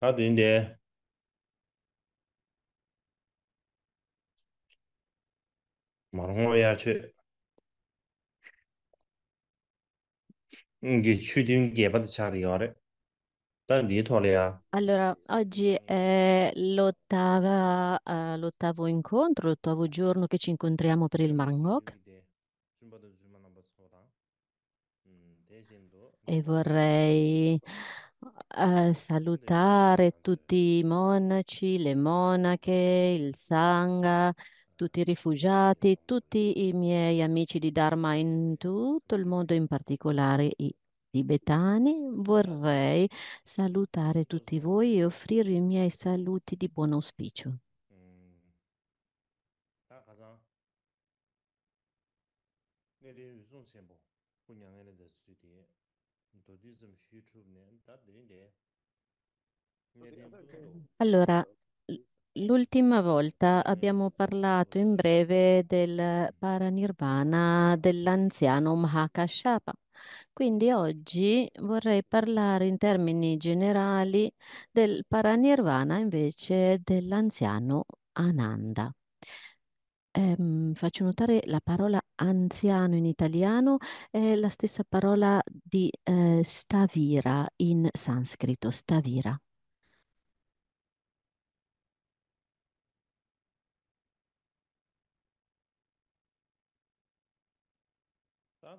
How doing there? Marhum ya çö. Ngi çü dim Allora, oggi è l'ottava, eh, l'ottavo incontro, l'ottavo giorno che ci incontriamo per il Marangok. E vorrei salutare tutti i monaci, le monache, il Sangha, tutti i rifugiati, tutti i miei amici di Dharma in tutto il mondo, in particolare i tibetani. Vorrei salutare tutti voi e offrire i miei saluti di buon auspicio. Allora, l'ultima volta abbiamo parlato in breve del paranirvana dell'anziano Mahakashapa. Quindi oggi vorrei parlare in termini generali del paranirvana invece dell'anziano Ananda ehm, faccio notare la parola anziano in italiano è la stessa parola di eh, stavira in sanscrito, stavira. Ah,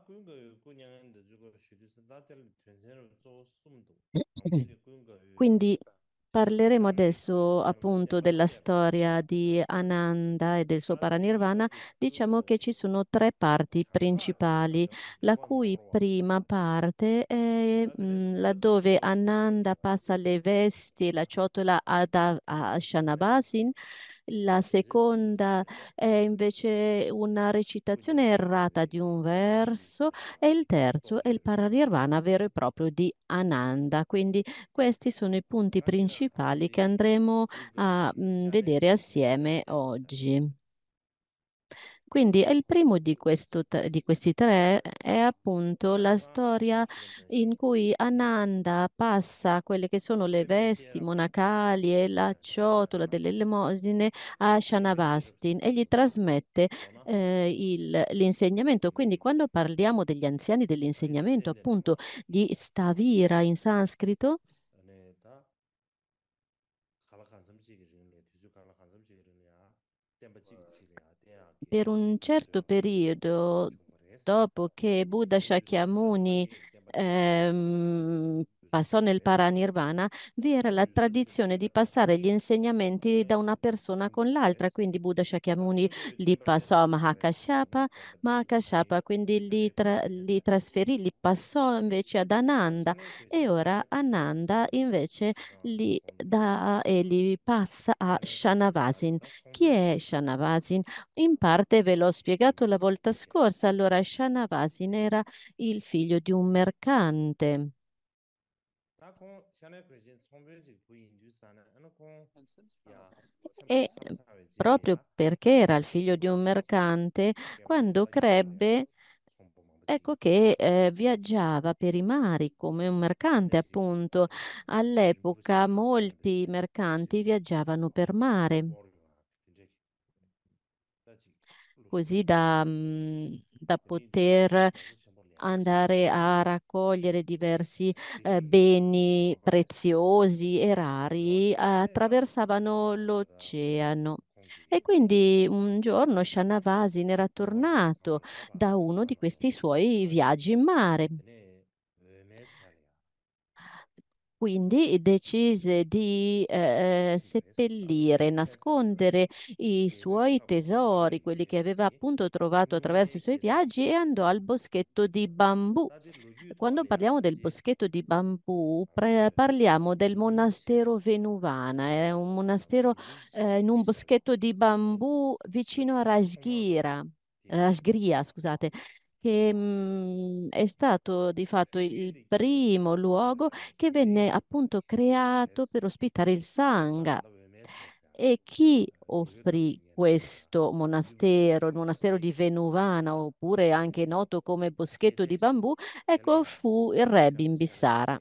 quindi Parleremo adesso appunto della storia di Ananda e del suo Paranirvana. Diciamo che ci sono tre parti principali, la cui prima parte è mh, mm, laddove Ananda passa le vesti, la ciotola ad Ashanabasin. A la seconda è invece una recitazione errata di un verso e il terzo è il paranirvana vero e proprio di Ananda. Quindi questi sono i punti principali che andremo a mh, vedere assieme oggi. Quindi il primo di, questo, di, questi tre è appunto la ah, storia in cui Ananda passa quelle che sono le vesti monacali e la ciotola delle elemosine a Shanavastin e gli trasmette eh, l'insegnamento. Quindi quando parliamo degli anziani dell'insegnamento, appunto di Stavira in sanscrito, per un certo periodo, dopo che Buddha Shakyamuni ehm, passò nel Paranirvana, vi era la tradizione di passare gli insegnamenti da una persona con l'altra, quindi Buddha Shakyamuni li passò a Mahakashapa, Mahakashapa quindi li, tra, li trasferì, li passò invece ad Ananda e ora Ananda invece li dà e li passa a Shanavasin. Chi è Shanavasin? In parte ve l'ho spiegato la volta scorsa, allora Shanavasin era il figlio di un mercante e proprio perché era il figlio di un mercante, quando crebbe, ecco che eh, viaggiava per i mari come un mercante, appunto. All'epoca molti mercanti viaggiavano per mare, così da, da poter andare a raccogliere diversi eh, beni preziosi e rari, attraversavano l'oceano. E quindi un giorno Shanavasin era tornato da uno di questi suoi viaggi in mare quindi decise di eh, eh, seppellire, nascondere i suoi tesori, quelli che aveva appunto trovato attraverso i suoi viaggi, e andò al boschetto di bambù. Quando parliamo del boschetto di bambù, parliamo del monastero Venuvana, è un monastero eh, in un boschetto di bambù vicino a Rajgira, Rajgria, scusate che mh, è stato di fatto il primo luogo che venne appunto creato per ospitare il Sangha. E chi offrì questo monastero, il monastero di Venuvana, oppure anche noto come Boschetto di Bambù, ecco, fu il re Bimbisara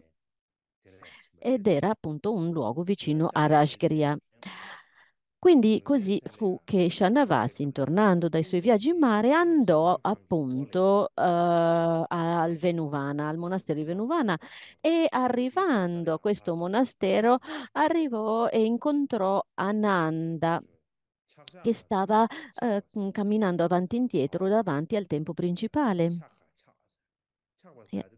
ed era appunto un luogo vicino a Rajgriha. Quindi così fu che Shanavasin, tornando dai suoi viaggi in mare, andò appunto eh, al Venuvana, al monastero di Venuvana e arrivando a questo monastero arrivò e incontrò Ananda che stava eh, camminando avanti e indietro davanti al tempio principale. Yeah.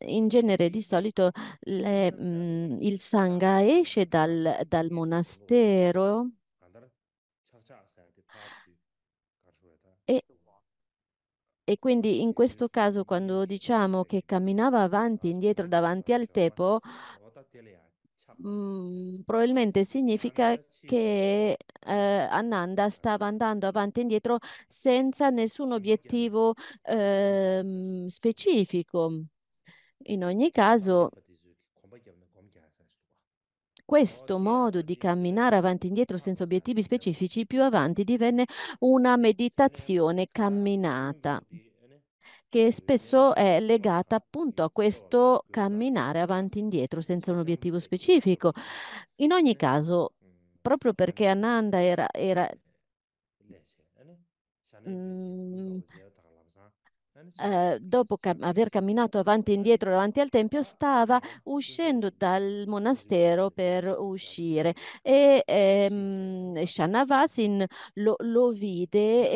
In genere, di solito, le, mh, il sangha esce dal, dal monastero eh. e, e quindi in questo caso, quando diciamo che camminava avanti, e indietro, davanti al tepo, mh, mm, probabilmente significa che eh, Ananda stava andando avanti e indietro senza nessun obiettivo eh, specifico. In ogni caso, questo modo di camminare avanti e indietro senza obiettivi specifici più avanti divenne una meditazione camminata che spesso è legata appunto a questo camminare avanti e indietro senza un obiettivo specifico. In ogni caso, proprio perché Ananda era, era mh, Ehm, dopo cam aver camminato avanti e indietro davanti al tempio, stava uscendo dal monastero per uscire e ehm, Shanavasin lo, lo, vide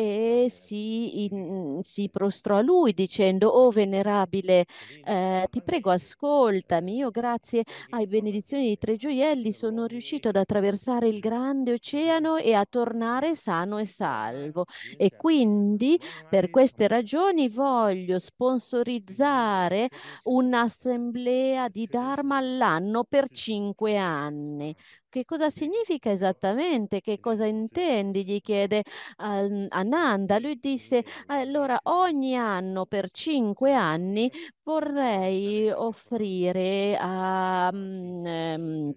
e si, in, si, prostrò a lui dicendo, oh venerabile, eh, ti prego ascoltami, io grazie ai benedizioni di tre gioielli sono riuscito ad attraversare il grande oceano e a tornare sano e salvo. E quindi per queste ragioni voglio voglio sponsorizzare un'assemblea di Dharma all'anno per cinque anni. Che cosa significa esattamente? Che cosa intendi? Gli chiede uh, Ananda. Lui disse, allora ogni anno per cinque anni vorrei offrire a... Um, um,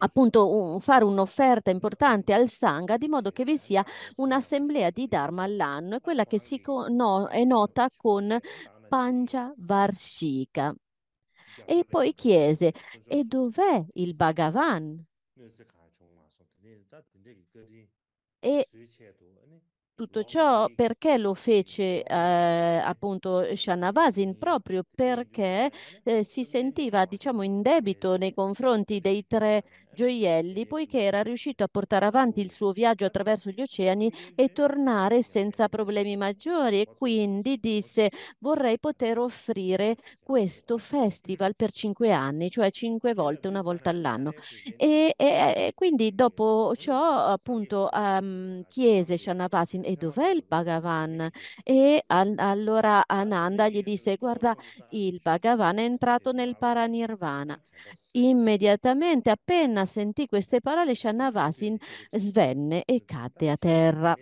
appunto un, fare un'offerta importante al Sangha di modo che vi sia un'assemblea di Dharma all'anno, quella che si no, è nota con Panja Varshika. E poi chiese, e dov'è il Bhagavan? E tutto ciò perché lo fece eh, appunto Shanavasin proprio perché eh, si sentiva diciamo in debito nei confronti dei tre gioielli poiché era riuscito a portare avanti il suo viaggio attraverso gli oceani e tornare senza problemi maggiori e quindi disse vorrei poter offrire questo festival per cinque anni, cioè cinque volte, una volta all'anno. E, e, e quindi dopo ciò appunto um, chiese Shanavasin e dov'è il Bhagavan? E al, allora Ananda gli disse guarda il Bhagavan è entrato nel Paranirvana Immediatamente, appena sentì queste parole, Shannavasin svenne e cadde a terra.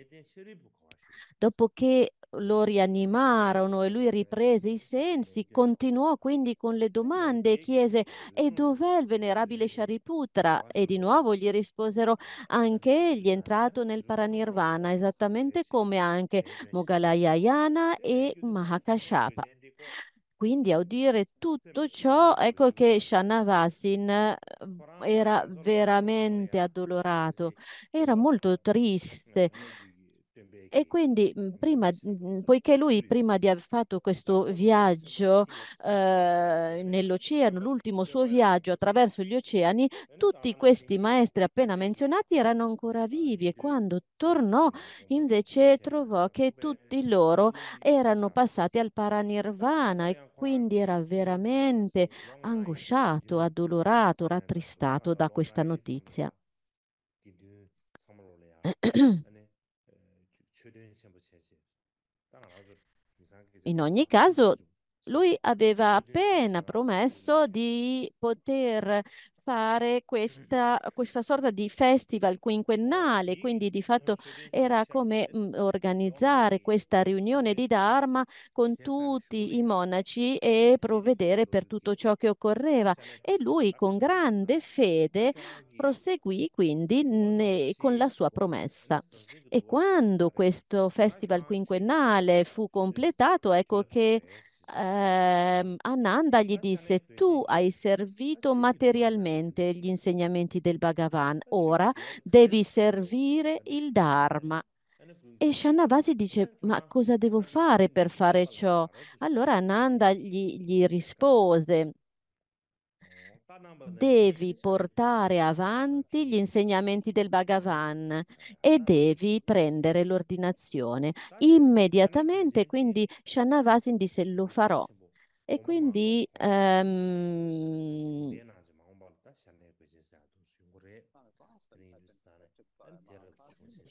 Dopo che lo rianimarono e lui riprese i sensi, continuò quindi con le domande e chiese e dov'è il venerabile Shariputra? E di nuovo gli risposero anche egli è entrato nel Paranirvana, esattamente come anche Mogalayayana e Mahakashapa. Quindi a udire tutto ciò, ecco che Shanavasin eh, era veramente addolorato, era molto triste e quindi, mhmm, prima, mhmm, poiché lui prima di aver fatto questo viaggio eh, nell'oceano, l'ultimo suo viaggio attraverso gli oceani, tutti questi maestri appena menzionati erano ancora vivi e quando tornò invece trovò che tutti loro erano passati al paranirvana e quindi era veramente angosciato, addolorato, rattristato da questa notizia. In ogni caso, lui aveva appena promesso di poter fare questa, questa sorta di festival quinquennale, quindi di fatto era come mh, mhmm, organizzare questa riunione di Dharma con tutti i monaci e provvedere per tutto ciò che occorreva. E lui con grande fede proseguì quindi ne, con la sua promessa. E quando questo festival quinquennale fu completato, ecco che eh, Ananda gli disse, tu hai servito materialmente gli insegnamenti del Bhagavan, ora devi servire il Dharma. E Shannavasi dice, ma cosa devo fare per fare ciò? Allora Ananda gli, gli rispose, devi portare avanti gli insegnamenti del Bhagavan e devi prendere l'ordinazione immediatamente. Quindi Shannavasin disse lo farò. E quindi um, ehm,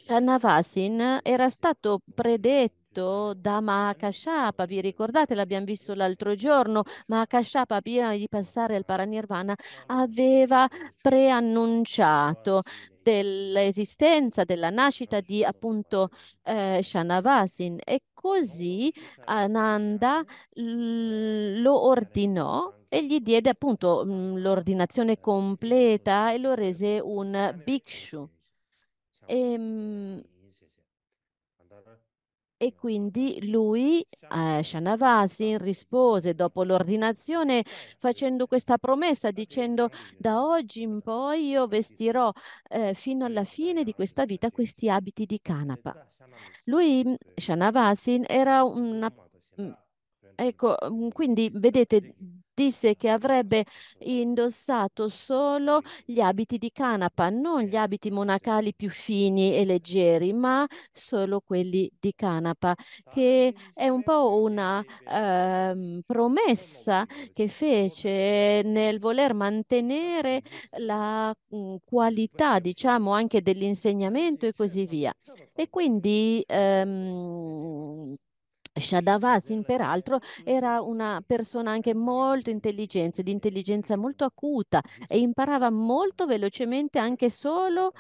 Shanavasin era stato predetto detto da Mahakashapa, vi ricordate, l'abbiamo visto l'altro giorno, Mahakashapa prima di passare al Paranirvana aveva preannunciato dell'esistenza, della nascita di appunto eh, Shanavasin e così Ananda lo ordinò e gli diede appunto mm, l'ordinazione completa e lo rese un bhikshu. E, e quindi lui, eh, Shanavasin, rispose dopo l'ordinazione facendo questa promessa dicendo da oggi in poi io vestirò eh, fino alla fine di questa vita questi abiti di canapa. Lui, Shanavasin, era una mm, Ecco, mm, quindi vedete, disse che avrebbe indossato solo gli abiti di canapa, non gli abiti monacali più fini e leggeri, ma solo quelli di canapa, che è un po' una eh, promessa che fece nel voler mantenere la mm, qualità, diciamo, anche dell'insegnamento e così via. E quindi ehm, Shadavazin, peraltro, era una persona anche molto intelligente, di intelligenza molto acuta e imparava molto velocemente anche solo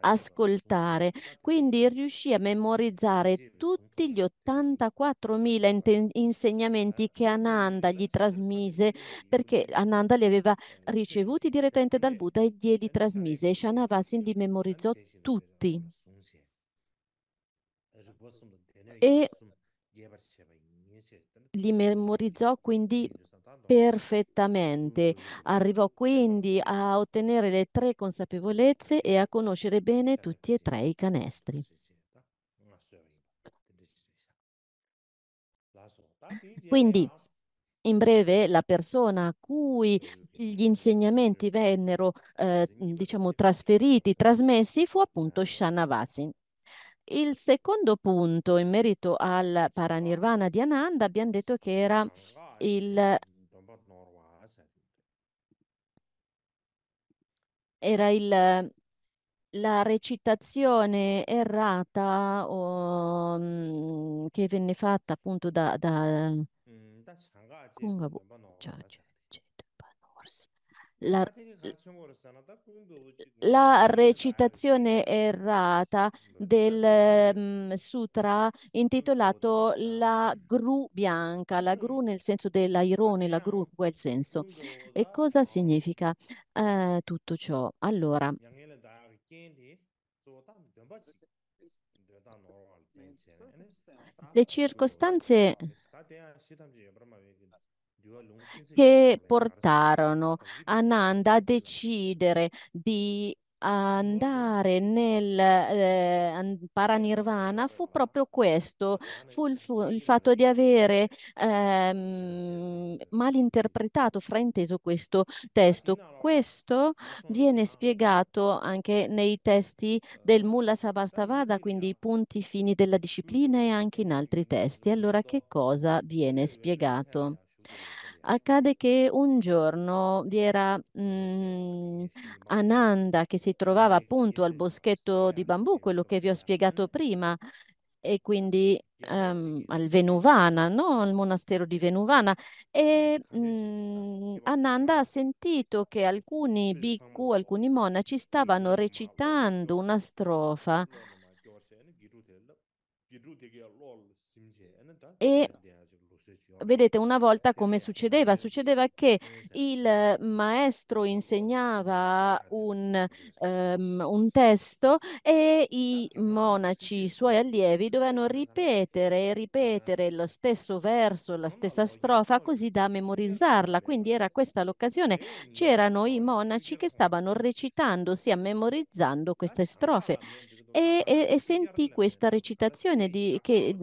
ascoltare. Quindi riuscì a memorizzare tutti gli 84.000 insegnamenti che Ananda gli trasmise, perché Ananda li aveva ricevuti direttamente dal Buddha e glieli trasmise. E Shanavasin li memorizzò tutti. E li memorizzò quindi perfettamente. Arrivò quindi a ottenere le tre consapevolezze e a conoscere bene tutti e tre i canestri. Quindi, in breve, la persona a cui gli insegnamenti vennero, eh, diciamo, trasferiti, trasmessi, fu appunto Shanavasin. Il secondo punto in merito al Paranirvana di Ananda abbiamo detto che era il, era il la recitazione errata o, mhmm, che venne fatta appunto da, da mm, Kungabu Charge la, la recitazione errata del um, sutra intitolato La gru bianca, la gru nel senso dell'airone, la gru in quel senso. E cosa significa uh, tutto ciò? Allora, le circostanze che portarono Ananda a decidere di andare nel eh, Paranirvana fu proprio questo, fu il, fu il fatto di avere ehm, malinterpretato, frainteso questo testo. Questo viene spiegato anche nei testi del Mulla Savastavada, quindi i punti fini della disciplina e anche in altri testi. Allora che cosa viene spiegato? accade che un giorno vi era mh, mm, Ananda che si trovava appunto al boschetto di bambù, quello che vi ho spiegato prima, e quindi um, al Venuvana, no? al monastero di Venuvana. E mh, mm, Ananda ha sentito che alcuni bhikkhu, alcuni monaci stavano recitando una strofa eh, e vedete, una volta come succedeva? Succedeva che il maestro insegnava un, um, un testo e i monaci, i suoi allievi, dovevano ripetere e ripetere lo stesso verso, la stessa strofa, così da memorizzarla. Quindi era questa l'occasione. C'erano i monaci che stavano recitando, sia memorizzando queste strofe. E, e, e sentì questa recitazione di, che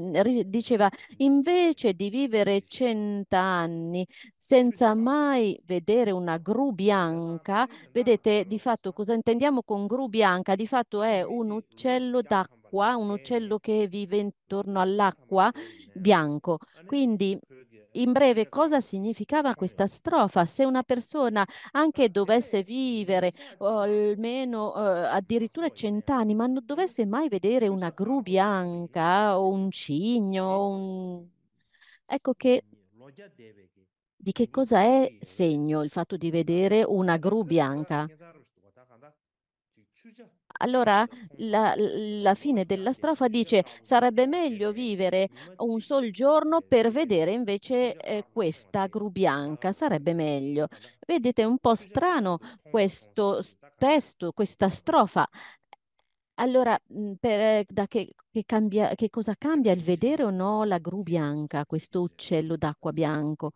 diceva invece di vivere cent'anni senza mai vedere una gru bianca. Vedete di fatto cosa intendiamo con gru bianca? Di fatto è un uccello d'acqua, un uccello che vive intorno all'acqua bianco. Quindi in breve cosa significava questa strofa? Se una persona anche dovesse vivere oh, almeno eh, addirittura cent'anni, ma non dovesse mai vedere una gru bianca o un cigno o un Ecco che di che cosa è segno il fatto di vedere una gru bianca? Allora la, la, fine della strofa dice sarebbe meglio vivere un sol giorno per vedere invece eh, questa gru bianca, sarebbe meglio. Vedete, è un po' strano questo testo, questa strofa allora, mhmm, per eh, da che che cambia che cosa cambia il vedere o no la gru bianca, questo uccello d'acqua bianco?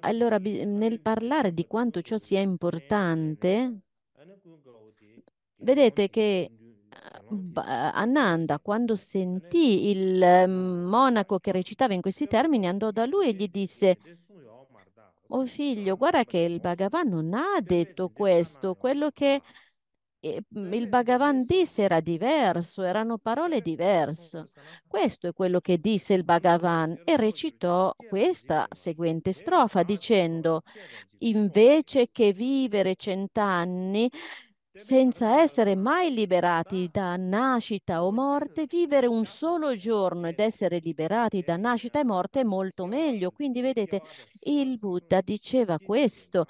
Allora mhmm, nel parlare di quanto ciò sia importante vedete che, eh, Ananda quando sentì il mhmm, monaco che recitava in questi termini andò da lui e gli disse: "Oh figlio, guarda che il Bhagavan non ha detto questo, quello che Mhmm, il Bhagavan disse era diverso, erano parole diverse. Questo è quello che disse il Bhagavan e recitò questa seguente strofa dicendo invece che vivere cent'anni senza essere mai liberati da nascita o morte, vivere un solo giorno ed essere liberati da nascita e morte è molto meglio. Quindi vedete, il Buddha diceva questo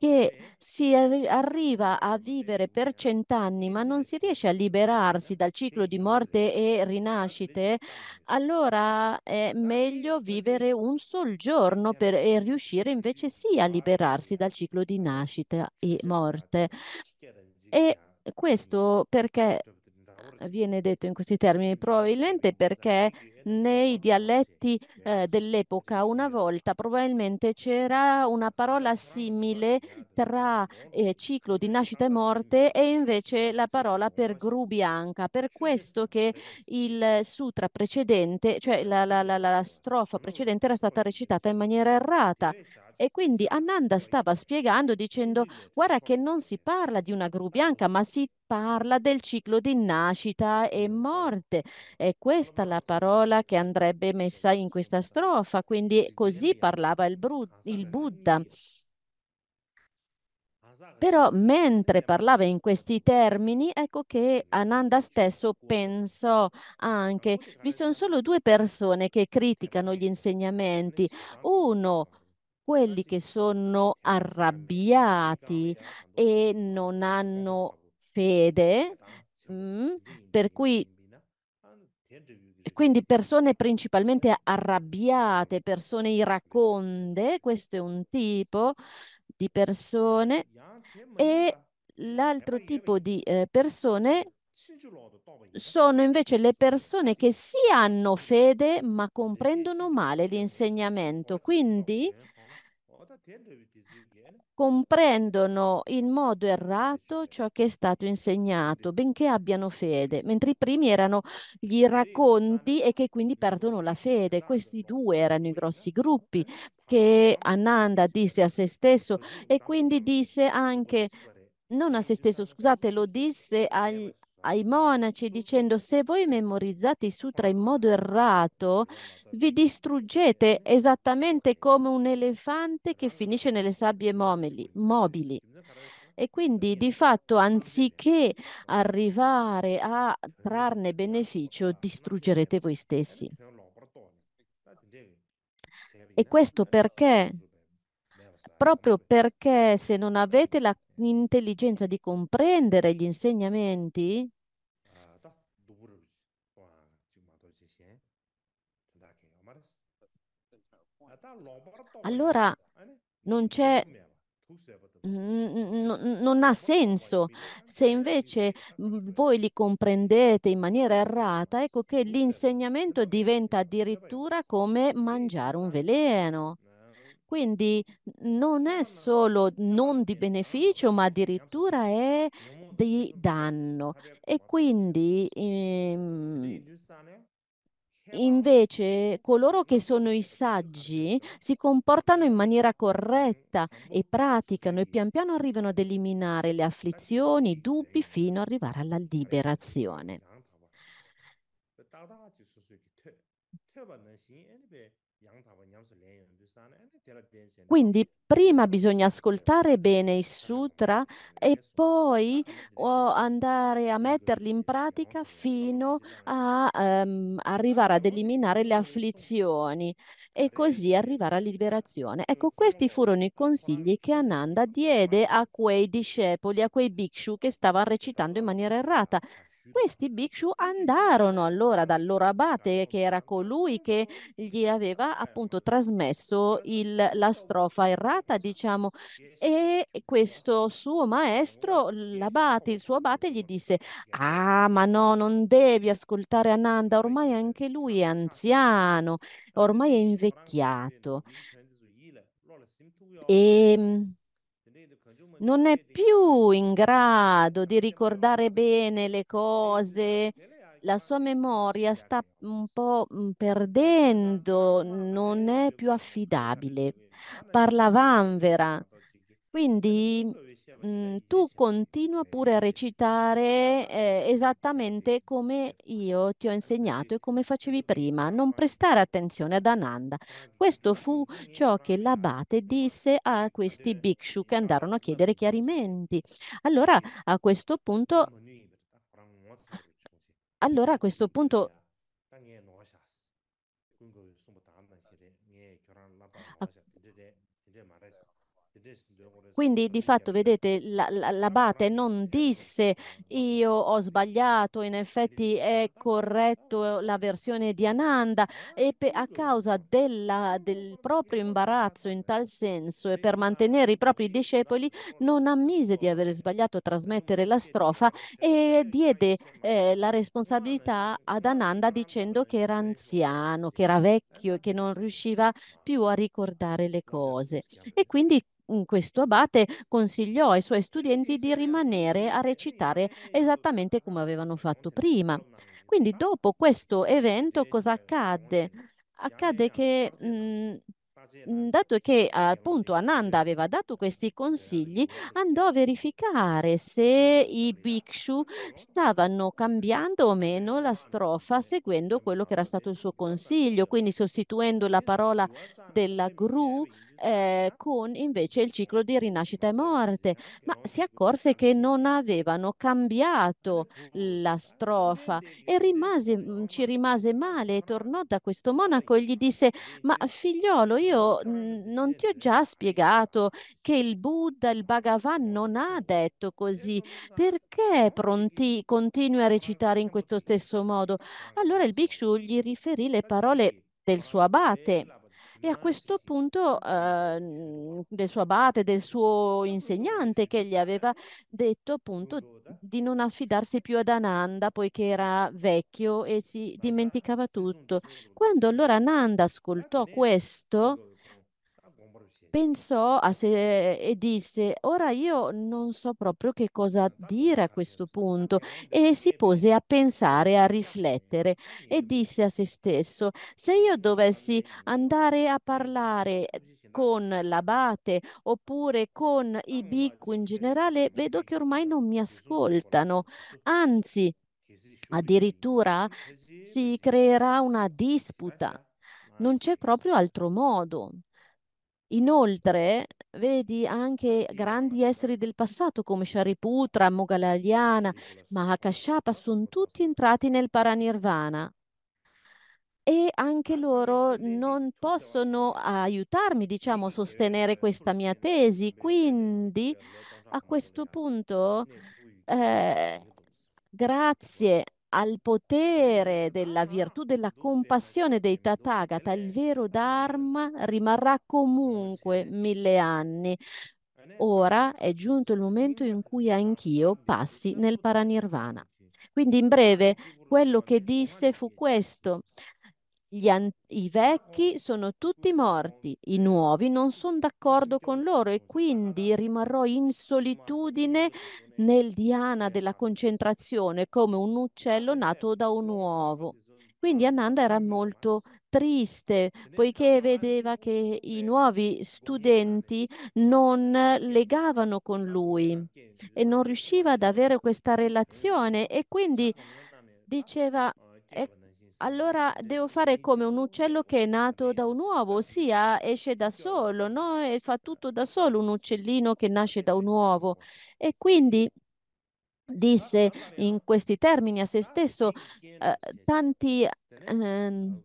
che si arri arriva a vivere per cent'anni ma non si riesce a liberarsi dal ciclo di morte e rinascite, allora è meglio vivere un sol giorno per, e riuscire invece sì a liberarsi dal ciclo di nascita e morte. E questo perché viene detto in questi termini, probabilmente perché nei dialetti eh, dell'epoca. Una volta probabilmente c'era una parola simile tra eh, ciclo di nascita e morte e invece la parola per gru bianca. Per questo che il sutra precedente, cioè la, la, la, la strofa precedente era stata recitata in maniera errata. E quindi Ananda stava spiegando dicendo guarda che non si parla di una gru bianca, ma si parla del ciclo di nascita e morte. È questa la parola che andrebbe messa in questa strofa. Quindi così parlava il, il Buddha. Però mentre parlava in questi termini, ecco che Ananda stesso pensò anche, vi sono solo due persone che criticano gli insegnamenti. Uno quelli che sono arrabbiati e non hanno fede, mm, per cui quindi persone principalmente arrabbiate, persone iraconde, questo è un tipo di persone e l'altro tipo di eh, persone sono invece le persone che sì hanno fede ma comprendono male l'insegnamento. Quindi comprendono in modo errato ciò che è stato insegnato, benché abbiano fede, mentre i primi erano gli racconti e che quindi perdono la fede. Questi due erano i grossi gruppi che Ananda disse a se stesso e quindi disse anche, non a se stesso, scusate, lo disse agli, ai monaci dicendo se voi memorizzate i sutra in modo errato, vi distruggete esattamente come un elefante che finisce nelle sabbie mobili. E quindi di fatto anziché arrivare a trarne beneficio, distruggerete voi stessi. E questo perché proprio perché se non avete l'intelligenza di comprendere gli insegnamenti, allora eh, non c'è non ha senso. Se eh, invece voi li comprendete in maniera errata, ecco che certo, l'insegnamento certo, diventa addirittura come mangiare un esatto. veleno. Quindi non è solo non di beneficio, ma addirittura è di danno. E quindi ehm, Invece coloro che sono i saggi si comportano in maniera corretta e praticano e pian piano arrivano ad eliminare le afflizioni, i dubbi fino ad arrivare alla liberazione. Quindi prima bisogna ascoltare bene i sutra e poi oh, andare a metterli in pratica fino a ehm, arrivare ad eliminare le afflizioni e così arrivare alla liberazione. Ecco, questi furono i consigli che Ananda diede a quei discepoli, a quei bhikshu che stavano recitando in maniera errata. Questi bhikshu andarono allora dal loro abate, che era colui che gli aveva eh. appunto trasmesso il, la strofa errata, diciamo, e questo suo maestro, l'abate, il suo abate gli disse, ah ma no, non devi ascoltare Ananda, ormai anche lui è anziano, ormai è invecchiato. E non è più in grado di ricordare bene le cose, la sua memoria sta un po' mm, perdendo, non è più affidabile. Parla vanvera, quindi mh, mhmm, tu continua pure a recitare eh, esattamente come io ti ho insegnato e come facevi prima, non prestare attenzione ad Ananda. Questo fu ciò che l'abate disse a questi bhikshu che andarono a chiedere chiarimenti. Allora a questo punto, allora a questo punto Quindi di fatto, vedete, l'abate non disse io ho sbagliato, in effetti è corretto la versione di Ananda e a causa della, del proprio imbarazzo in tal senso e per mantenere i propri discepoli non ammise di aver sbagliato a trasmettere la strofa e diede eh, la responsabilità ad Ananda dicendo che era anziano, che era vecchio e che non riusciva più a ricordare le cose. E quindi questo abate consigliò ai suoi studenti di rimanere a recitare esattamente come avevano fatto prima. Quindi dopo questo evento cosa accadde? Accade che mh, mm, mm, dato che appunto Ananda aveva dato questi consigli, andò a verificare se i bhikshu stavano cambiando o meno la strofa seguendo quello che era stato il suo consiglio, quindi sostituendo la parola della gru eh, con invece il ciclo di rinascita e morte, ma si accorse che non avevano cambiato la strofa e rimase, ci rimase male e tornò da questo monaco e gli disse ma figliolo io non ti ho già spiegato che il Buddha, il Bhagavan non ha detto così, perché pronti, continui a recitare in questo stesso modo? Allora il Bhikshu gli riferì le parole del suo abate e a questo punto eh, del suo abate, del suo insegnante che gli aveva detto appunto di non affidarsi più ad Ananda poiché era vecchio e si dimenticava tutto. Quando allora Ananda ascoltò questo, pensò a sé e disse, ora io non so proprio che cosa dire a questo punto e si pose a pensare, a riflettere e disse a se stesso, se io dovessi andare a parlare con l'abate oppure con i bicco in generale, vedo che ormai non mi ascoltano, anzi addirittura si creerà una disputa. Non c'è proprio altro modo. Inoltre, vedi anche grandi esseri del passato come Shariputra, Moggallaliana, Mahakashapa, sono tutti entrati nel Paranirvana e anche loro non possono aiutarmi, diciamo, a sostenere questa mia tesi. Quindi, a questo punto, eh, grazie al potere della virtù della compassione dei Tathagata, il vero Dharma rimarrà comunque mille anni. Ora è giunto il momento in cui anch'io passi nel Paranirvana. Quindi in breve quello che disse fu questo an- i vecchi sono tutti morti, i nuovi non sono d'accordo con loro e quindi rimarrò in solitudine nel diana della concentrazione come un uccello nato da un uovo. Quindi Ananda era molto triste poiché vedeva che i nuovi studenti non legavano con lui e non riusciva ad avere questa relazione e quindi diceva Ecco, allora devo fare come un uccello che è nato da un uovo, ossia esce da solo, no? E fa tutto da solo un uccellino che nasce da un uovo. E quindi disse in questi termini a se stesso eh, tanti eh,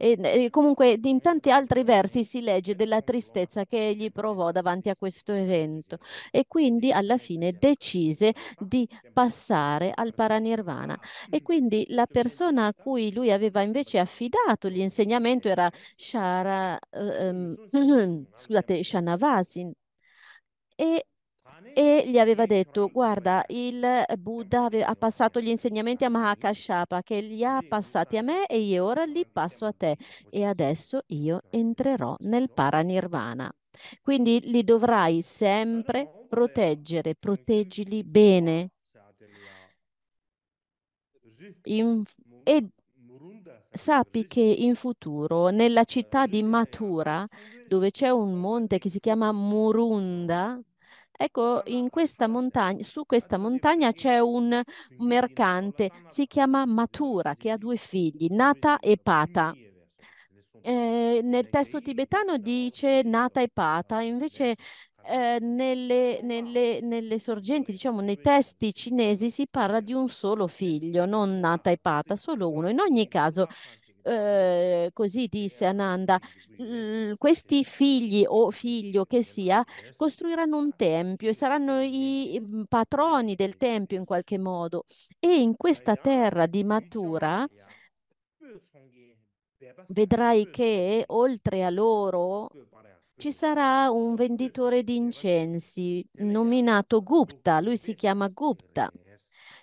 e, e comunque in tanti altri versi si legge della tristezza che egli provò davanti a questo evento e quindi alla fine decise di passare al paranirvana. E quindi la persona a cui lui aveva invece affidato l'insegnamento era Shara, eh, ehm, scusate, Shanavasin. E e gli aveva detto, guarda, il Buddha ha passato gli insegnamenti a Mahakashapa che li ha passati a me e io ora li passo a te e adesso io entrerò nel paranirvana. Quindi li dovrai sempre proteggere, proteggili bene. In, e sappi che in futuro nella città di Mathura, dove c'è un monte che si chiama Murunda, Ecco, questa montagna, su questa montagna c'è un mercante, si chiama Matura, che ha due figli, Nata e Pata. Eh, nel testo tibetano dice Nata e Pata, invece eh, nelle, nelle, nelle, sorgenti, diciamo nei testi cinesi si parla di un solo figlio, non Nata e Pata, solo uno. In ogni caso, eh, così disse Ananda, mm, questi figli o figlio che sia costruiranno un tempio e saranno i patroni del tempio in qualche modo. E in questa terra di Matura vedrai che oltre a loro ci sarà un venditore di incensi nominato Gupta, lui si chiama Gupta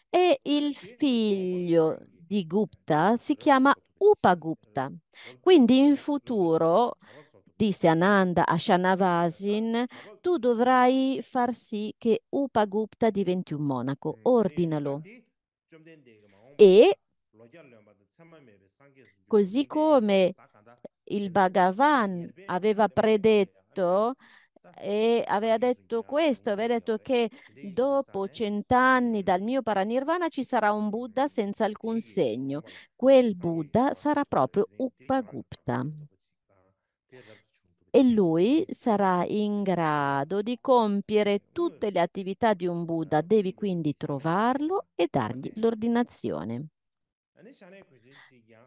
e il figlio di Gupta si chiama Upagupta. Quindi in futuro, disse Ananda a Shanavasin, tu dovrai far sì che Upagupta diventi un monaco, ordinalo. E così come il Bhagavan aveva predetto e aveva detto questo, aveva detto che dopo cent'anni dal mio paranirvana ci sarà un Buddha senza alcun segno. Quel Buddha sarà proprio Uppagupta e lui sarà in grado di compiere tutte le attività di un Buddha. Devi quindi trovarlo e dargli l'ordinazione.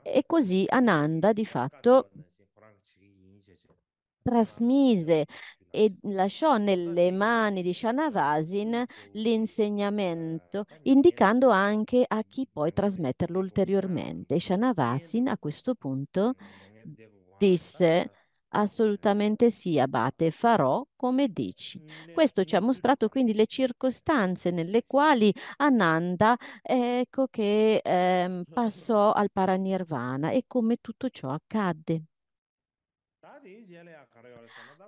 E così Ananda di fatto trasmise e lasciò nelle mani di Shanavasin l'insegnamento, indicando anche a chi poi trasmetterlo ulteriormente. Shanavasin a questo punto disse Assolutamente sì, abate, farò come dici. Questo ci ha mostrato quindi le circostanze nelle quali Ananda ecco che eh, passò al paranirvana e come tutto ciò accadde.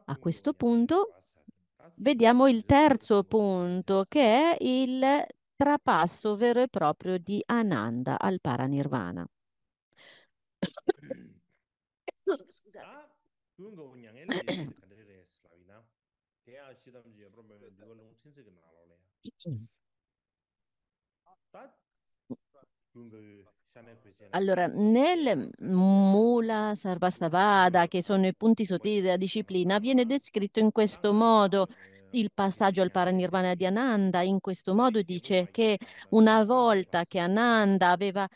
A questo punto vediamo il terzo punto che è il trapasso vero e proprio di Ananda al Paranirvana. Allora, nel Mula Sarvastavada, che sono i punti sottili della disciplina, viene descritto in questo ah, modo eh, il passaggio al Paranirvana di Ananda. In questo modo dice che una volta che Ananda aveva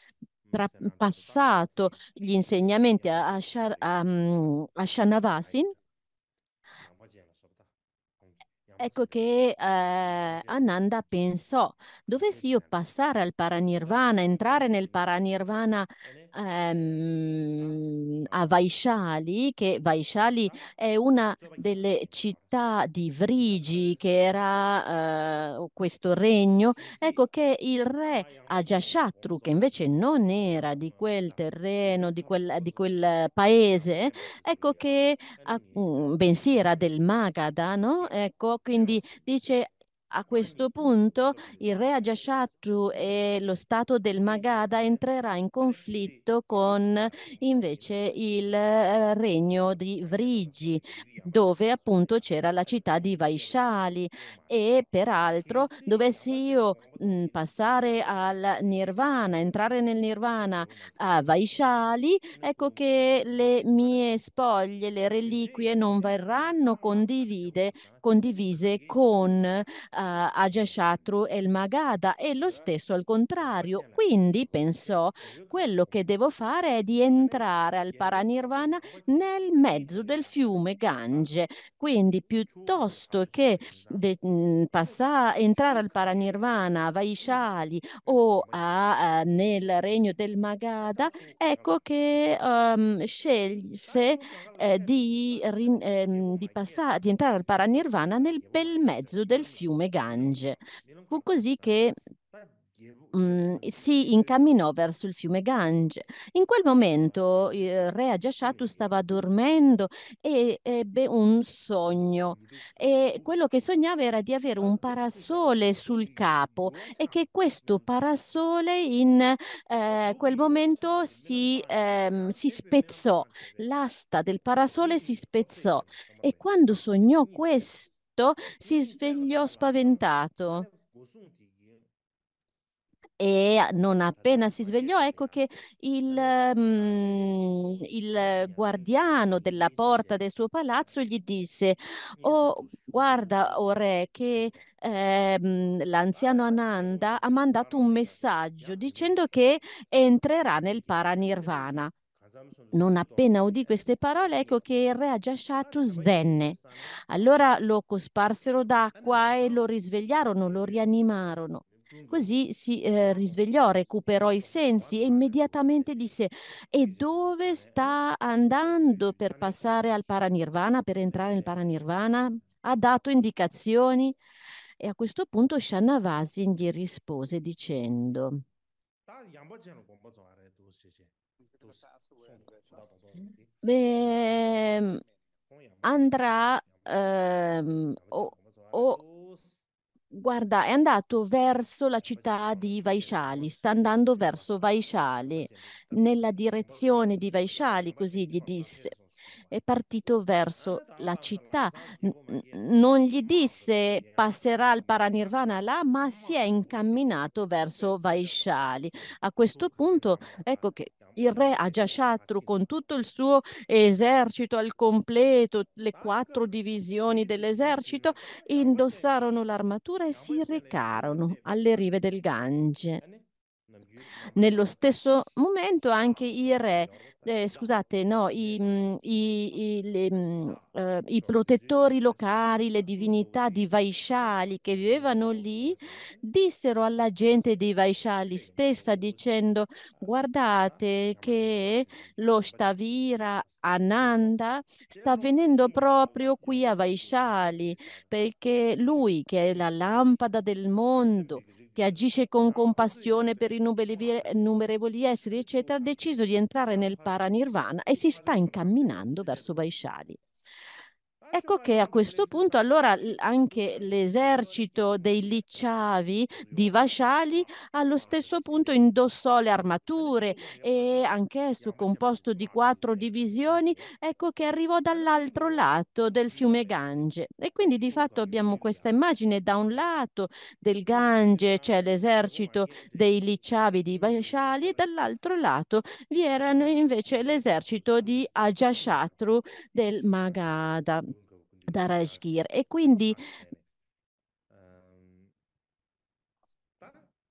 passato gli insegnamenti a, Shar, a, mm, a Shanavasin, Ecco che eh, Ananda pensò, dovessi io passare al Paranirvana, entrare nel Paranirvana ehm, a Vaishali, che Vaishali ah. è una delle città di Vrigi, che era eh, questo regno, ecco che il re Ajashatru, che invece non era di quel terreno, di quel, di quel paese, ecco che, mm, bensì era del Magadha, no? Ecco, quindi quindi dice a questo punto il re Ajashatru e lo stato del Magadha entrerà in conflitto con invece il eh, regno di Vrigi, dove appunto c'era la città di Vaishali e peraltro dovessi io mh, mm, passare al Nirvana, entrare nel Nirvana a Vaishali, ecco che le mie spoglie, le reliquie non verranno condivise condivise con uh, eh, Ajashatru e il Magadha e lo esatto. stesso al contrario. Quindi pensò quello che devo fare è di entrare al Paranirvana nel mezzo del fiume Gange. Quindi piuttosto che de- mm, passa- entrare al Paranirvana a Vaishali o a, uh, nel regno del Magadha, ecco che um, scelse eh, di, rin- ehm, di, passare, di entrare al Paranirvana Giovanna nel bel mezzo del fiume Gange. Fu così che mm, si incamminò verso il fiume Gange. In quel momento il re Agiasciatu stava dormendo e ebbe un sogno e quello che sognava era di avere un parasole sul capo e che questo parasole in eh, quel momento si, ehm, si spezzò, l'asta del parasole si spezzò e quando sognò questo si svegliò spaventato e non appena si svegliò ecco che il, mm, il guardiano della porta del suo palazzo gli disse, oh guarda, o oh re, che eh, l'anziano Ananda ha mandato un messaggio dicendo che entrerà nel paranirvana. Non appena udì queste parole, ecco che il re Ajashatu svenne. Allora lo cosparsero d'acqua e lo risvegliarono, lo rianimarono. Così si eh, risvegliò, recuperò i sensi e immediatamente disse e dove sta andando per passare al paranirvana, per entrare nel paranirvana? Ha dato indicazioni? E a questo punto Shannavasi gli rispose dicendo Beh, andrà ehm, o, o Guarda, è andato verso la città di Vaishali, sta andando verso Vaishali, nella direzione di Vaishali, così gli disse. È partito verso la città. non gli disse passerà al Paranirvana là, ma si è incamminato verso Vaishali. A questo punto, ecco che il re Ajashatru con tutto il suo esercito al completo, le quattro divisioni dell'esercito, indossarono l'armatura e si recarono alle rive del Gange. Nello stesso momento anche i re, eh, scusate, no, i, mm, i, i, le, mm, eh, i, protettori locali, le divinità di Vaishali che vivevano lì, dissero alla gente di Vaishali stessa dicendo guardate che lo Stavira Ananda sta venendo proprio qui a Vaishali perché lui che è la lampada del mondo che agisce con compassione per innumerevoli esseri, eccetera, ha deciso di entrare nel paranirvana e si sta incamminando verso Vaishali. Ecco che a questo punto allora anche l'esercito dei Licciavi di Vasciali allo stesso punto indossò le armature e anch'esso composto di quattro divisioni, ecco che arrivò dall'altro lato del fiume Gange. E quindi di fatto abbiamo questa immagine da un lato del Gange, cioè l'esercito dei Licciavi di Vasciali, e dall'altro lato vi erano invece l'esercito di Ajashatru del Magadha da Rajgir e quindi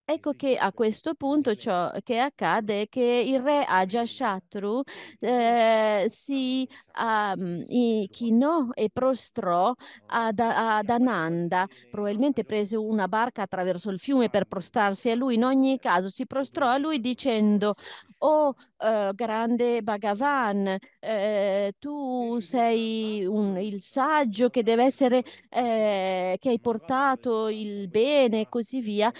Ecco che a questo punto ciò che accade è che il re Ajashatru eh, si um, ah, mm, chinò e prostrò ad, ad, Ananda, probabilmente prese una barca attraverso il fiume per prostrarsi a lui, in ogni caso si prostrò a lui dicendo Oh eh, grande Bhagavan, eh, tu sei un, il saggio che deve essere, eh, che hai portato il bene e così via.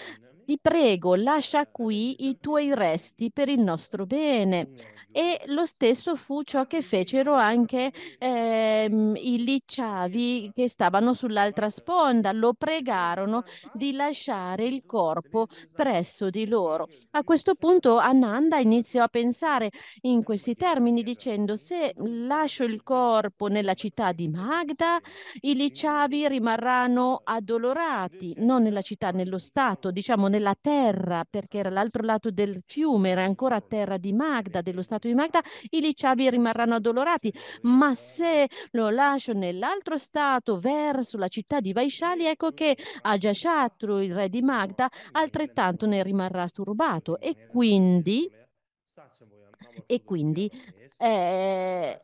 Ti prego, lascia qui i tuoi resti per il nostro bene, mm e lo stesso fu ciò che fecero anche ehm, i licciavi che stavano sull'altra sponda, lo pregarono di lasciare il corpo presso di loro. A questo punto Ananda iniziò a pensare in questi termini dicendo se lascio il corpo nella città di Magda, i licciavi rimarranno addolorati, non nella città, nello stato, diciamo nella terra, perché era l'altro lato del fiume, era ancora terra di Magda, dello stato stato di Magda, i licavi rimarranno addolorati, ma se lo lascio nell'altro stato, verso la città di Vaishali, ecco che Agiashatru, il re di Magda, altrettanto ne rimarrà turbato e quindi e quindi eh,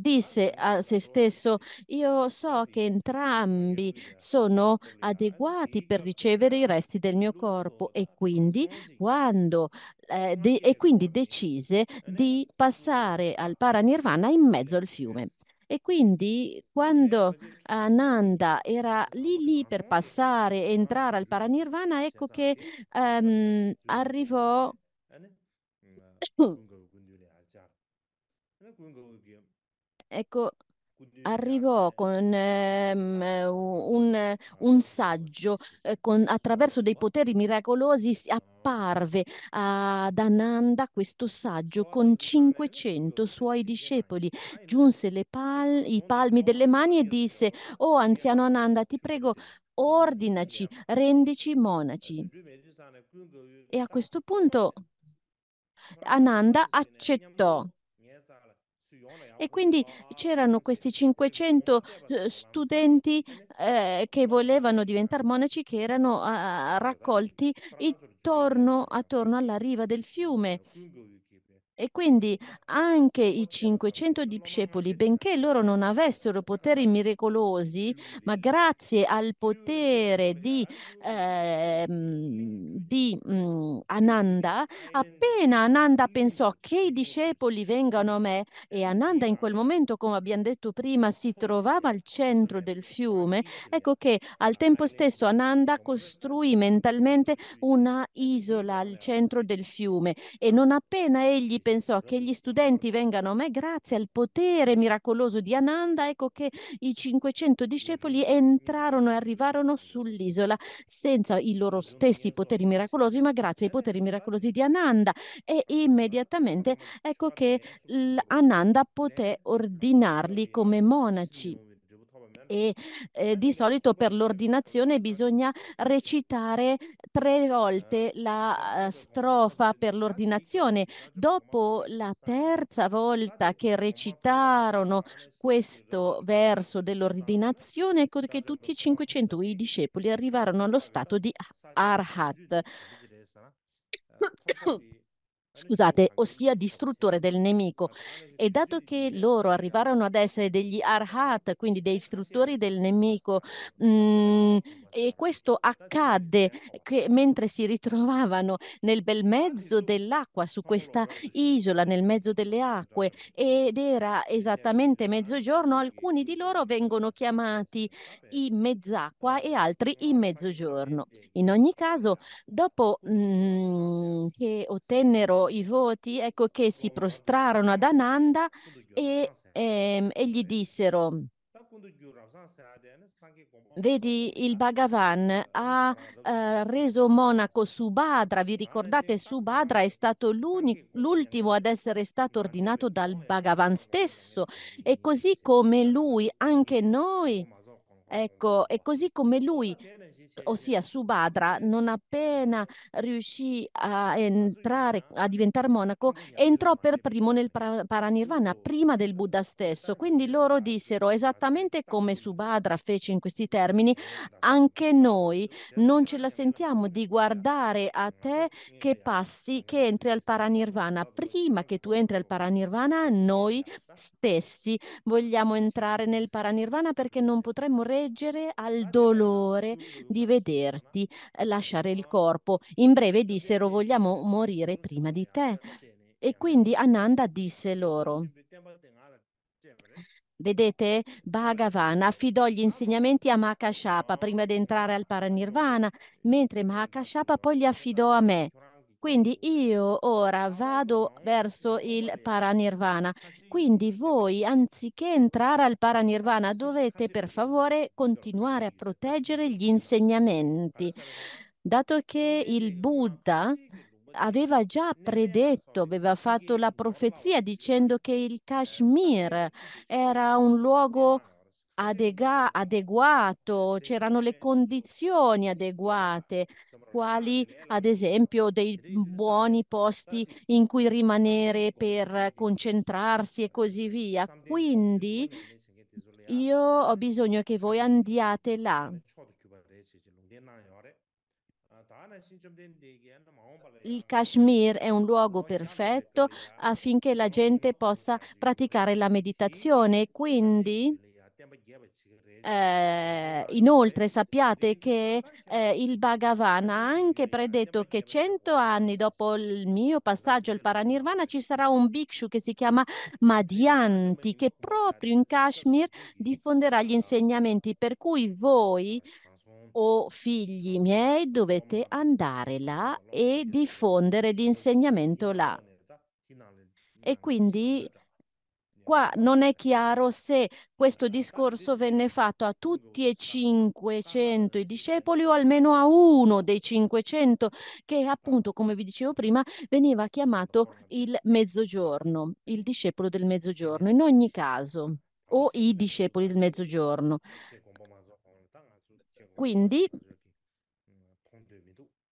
disse a se stesso, io so che entrambi sono adeguati per ricevere i resti del mio corpo e quindi quando eh, de- e quindi decise di passare al paranirvana in mezzo al fiume. E quindi quando Ananda era lì lì per passare entrare al paranirvana, ecco che um, arrivò Ecco, arrivò con ehm, un, un saggio eh, con- attraverso dei poteri miracolosi si apparve ad Ananda questo saggio con 500 suoi discepoli giunse le pal- i palmi delle mani e disse oh anziano Ananda ti prego ordinaci rendici monaci e a questo punto Ananda accettò e quindi c'erano questi 500 eh, studenti eh, che volevano diventare monaci che erano eh, raccolti intorno, attorno alla riva del fiume e quindi anche i 500 discepoli, benché loro non avessero poteri miracolosi, ma grazie al potere di, eh, di um, Ananda, appena Ananda pensò che i discepoli vengano a me, e Ananda in quel momento, come abbiamo detto prima, si trovava al centro del fiume, ecco che al tempo stesso Ananda costruì mentalmente una isola al centro del fiume e non appena egli pensò pensò che gli studenti vengano a me grazie al potere miracoloso di Ananda, ecco che i 500 discepoli entrarono e arrivarono sull'isola senza i loro stessi poteri miracolosi, ma grazie ai poteri miracolosi di Ananda e immediatamente ecco che Ananda poté ordinarli come monaci e eh, di solito per l'ordinazione bisogna recitare tre volte la eh, strofa per l'ordinazione. Dopo la terza volta che recitarono questo verso dell'ordinazione, ecco che tutti e 500 i discepoli arrivarono allo stato di Arhat. scusate, ossia distruttore del nemico. E dato che loro arrivarono ad essere degli Arhat, quindi dei distruttori del nemico, mh, mm, e questo accadde che, mentre si ritrovavano nel bel mezzo dell'acqua, su questa isola, nel mezzo delle acque, ed era esattamente mezzogiorno, alcuni di loro vengono chiamati i mezz'acqua e altri i mezzogiorno. In ogni caso, dopo mh, mm, che ottennero i voti, ecco che si prostrarono ad Ananda e, ehm, e gli dissero, Vedi, il Bhagavan ha eh, reso monaco Subhadra. Vi ricordate, Subhadra è stato l'ultimo ad essere stato ordinato dal Bhagavan stesso. E così come lui, anche noi, ecco, e così come lui, ossia Subhadra, non appena riuscì a entrare, a diventare monaco, entrò per primo nel Paranirvana, prima del Buddha stesso. Quindi loro dissero, esattamente come Subhadra fece in questi termini, anche noi non ce la sentiamo di guardare a te che passi, che entri al Paranirvana. Prima che tu entri al Paranirvana, noi stessi vogliamo entrare nel Paranirvana perché non potremmo reggere al dolore di di vederti eh, lasciare il corpo. In breve dissero vogliamo morire prima di te. E quindi Ananda disse loro, Vedete, Bhagavan affidò gli insegnamenti a Mahakashapa prima di entrare al Paranirvana, mentre Mahakashapa poi li affidò a me. Quindi io ora vado verso il paranirvana. Quindi voi, anziché entrare al paranirvana, dovete per favore continuare a proteggere gli insegnamenti. Dato che il Buddha aveva già predetto, aveva fatto la profezia dicendo che il Kashmir era un luogo adega- adeguato, c'erano le condizioni adeguate, quali ad esempio dei buoni posti in cui rimanere per concentrarsi e così via. Quindi io ho bisogno che voi andiate là. Il Kashmir è un luogo perfetto affinché la gente possa praticare la meditazione, quindi eh, inoltre sappiate che eh, il Bhagavan ha anche predetto che cento anni dopo il mio passaggio al Paranirvana ci sarà un bhikshu che si chiama Madhyanti che proprio in Kashmir diffonderà gli insegnamenti per cui voi o figli miei dovete andare là e diffondere l'insegnamento là. E quindi qua non è chiaro se questo discorso venne fatto a tutti e 500 i discepoli o almeno a uno dei 500 che appunto, come vi dicevo prima, veniva chiamato il mezzogiorno, il discepolo del mezzogiorno, in ogni caso, o i discepoli del mezzogiorno. Quindi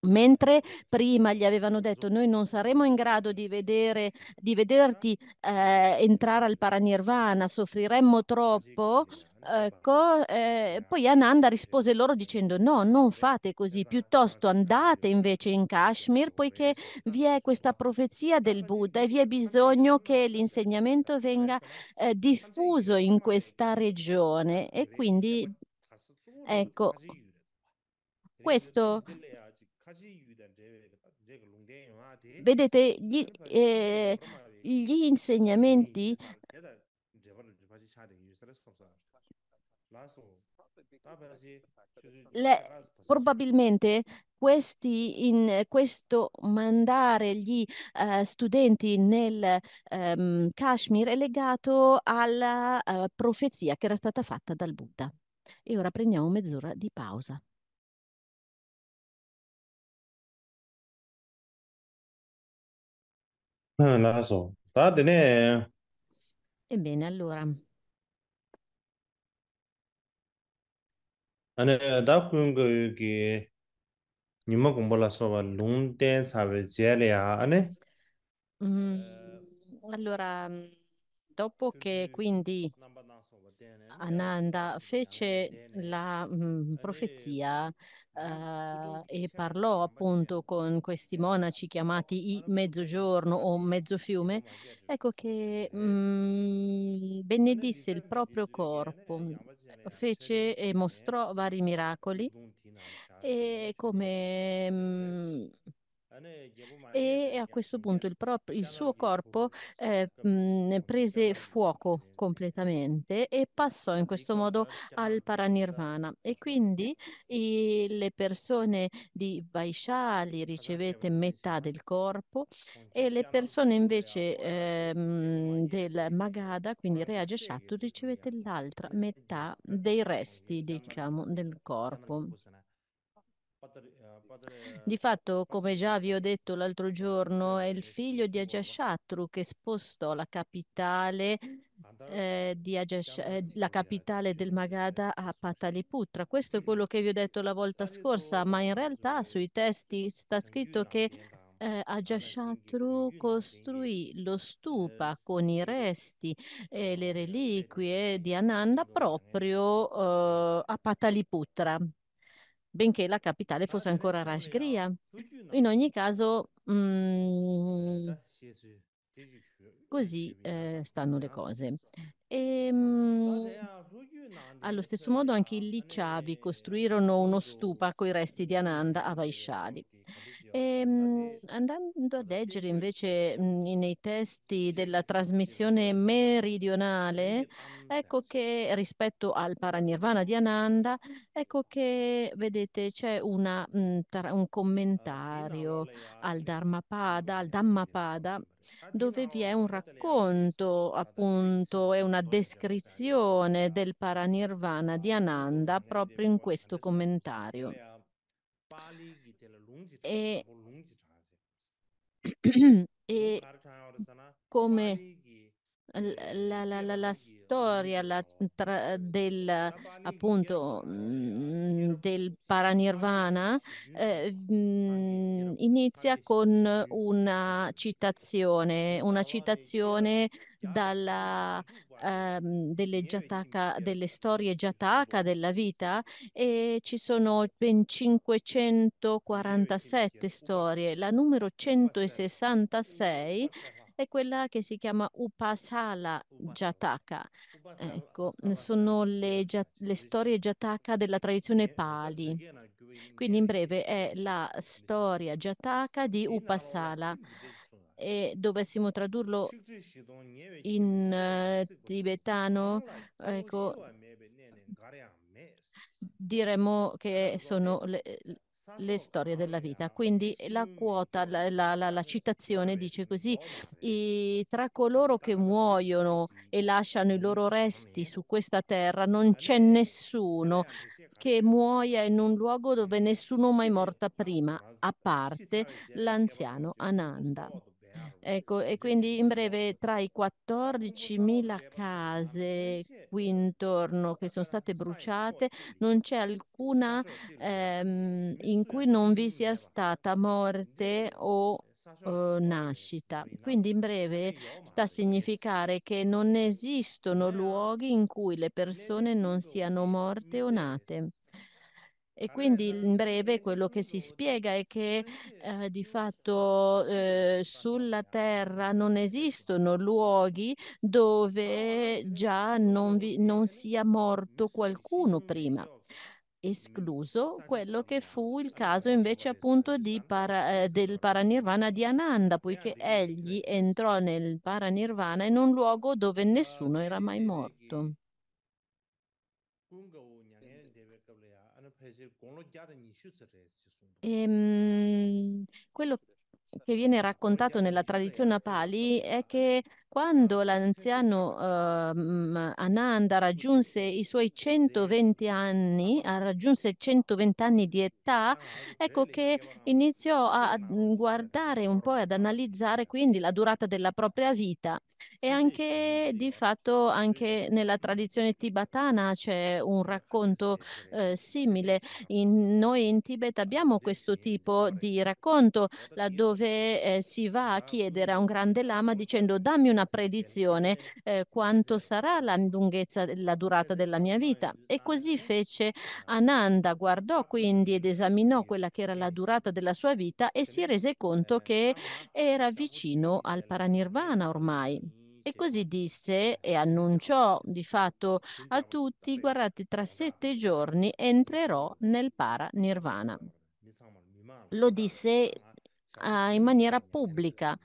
Mentre prima gli avevano detto noi non saremo in grado di, vedere, di vederti eh, entrare al paranirvana, soffriremmo troppo, Ecco, eh, poi Ananda rispose loro dicendo no, non fate così, piuttosto andate invece in Kashmir poiché vi è questa profezia del Buddha e vi è bisogno che l'insegnamento venga eh, diffuso in questa regione e quindi ecco questo Vedete, gli, eh, gli insegnamenti le, probabilmente questi, in questo mandare gli uh, studenti nel um, Kashmir è legato alla uh, profezia che era stata fatta dal Buddha. E ora prendiamo mezz'ora di pausa. Ah, non la so. Date Ebbene, allora, 아니, 나 그런 거 여기 니마 공부라서 봐. 롱된 사회 제례야. 아니? mm, allora, dopo che quindi Ananda fece la mm, profezia, Ehm, e parlò appunto con questi eh, monaci chiamati i mezzogiorno o mezzofiume, ecco che mm, benedisse il proprio corpo, mhmm, eh, fece e mostrò vari miracoli e come mm, e a questo punto il, prop- il suo corpo eh, prese fuoco completamente e passò in questo modo al Paranirvana e quindi i, le persone di Vaishali ricevete metà del corpo e le persone invece eh, del Magadha, quindi Reaja Shattu, ricevete l'altra metà dei resti diciamo, del corpo. Di fatto, come già vi ho detto l'altro giorno, è il figlio di Agiashatru che spostò la capitale, eh, Ajash, eh, la capitale del Magadha a Pataliputra. Questo è quello che vi ho detto la volta scorsa, ma in realtà sui testi sta scritto che eh, Agiashatru costruì lo stupa con i resti e le reliquie di Ananda proprio eh, a Pataliputra benché la capitale fosse ancora Rashgria. In ogni caso, mh, mhmm, così eh, stanno le cose. Ehm, e, mh, allo stesso modo anche i Lichavi costruirono uno stupa con i resti di Ananda a Vaishali. Ehm, e, andando a leggere invece mhmm, nei testi della trasmissione meridionale, ecco che rispetto al Paranirvana di Ananda, ecco che vedete c'è una, mhmm, un commentario al Dharmapada, al Dhammapada, dove vi è un racconto, appunto, è una descrizione del Paranirvana di Ananda eh. proprio in questo commentario e, e come la, la, la, la, storia tra, del, appunto, del Paranirvana eh, inizia con una citazione, una citazione dalla, ehm, delle, jataka, delle storie jataka della vita e ci sono ben 547 storie. La numero 166 è quella che si chiama Upasala Jataka. Ecco, sono le, le, storie Jataka della tradizione Pali. Quindi in breve è la storia Jataka di Upasala e dovessimo tradurlo in eh, eh tibetano, ecco, eh, diremmo che eh, sono le, le storie della vita. Quindi la quota, la, la, la, la citazione dice così, i, tra coloro che muoiono e lasciano i loro resti su questa terra non c'è nessuno che muoia in un luogo dove nessuno mai morta prima, a parte l'anziano Ananda. Ecco, e quindi in breve tra i 14.000 case qui intorno che sono state bruciate non c'è alcuna ehm, in cui non vi sia stata morte o eh, nascita. Quindi in breve sta a significare che non esistono luoghi in cui le persone non siano morte o nate. E quindi in breve quello che si spiega è che eh, di fatto eh, sulla Terra non esistono luoghi dove già non, vi, non sia morto qualcuno prima escluso quello che fu il caso invece appunto para, eh, del paranirvana di Ananda, poiché egli entrò nel paranirvana in un luogo dove nessuno era mai morto. E, ehm, quello che viene raccontato nella tradizione Pali è che quando l'anziano eh, Ananda raggiunse i suoi 120 anni, raggiunse 120 anni di età, ecco che iniziò a guardare un po' e ad analizzare quindi la durata della propria vita e anche di fatto anche nella tradizione tibetana c'è un racconto eh, simile. In, noi in Tibet abbiamo questo tipo di racconto laddove eh, si va a chiedere a un grande lama dicendo dammi una predizione eh, quanto sarà la lunghezza, la durata della mia vita. E così fece Ananda, guardò quindi ed esaminò quella che era la durata della sua vita e si rese conto che era vicino al paranirvana ormai. E così disse e annunciò di fatto a tutti, guardate, tra sette giorni entrerò nel paranirvana Lo disse ah, in maniera pubblica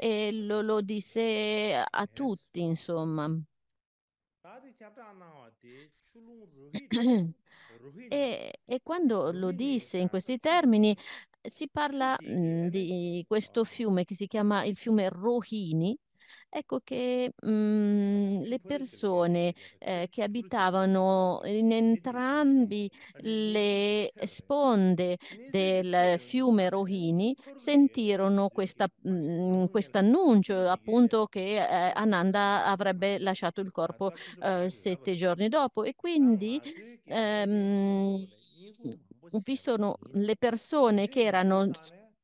e lo, lo disse a tutti, insomma. E, e, quando lo disse in questi termini, si parla mh, di questo fiume che si chiama il fiume Rohini, Ecco che mh, mhmm, le persone eh, che abitavano eh, in entrambi le sponde del fiume Rohini sentirono mhmm, questo annuncio appunto che eh, Ananda avrebbe lasciato il corpo eh, sette giorni dopo e quindi ehm, vi sono le persone che erano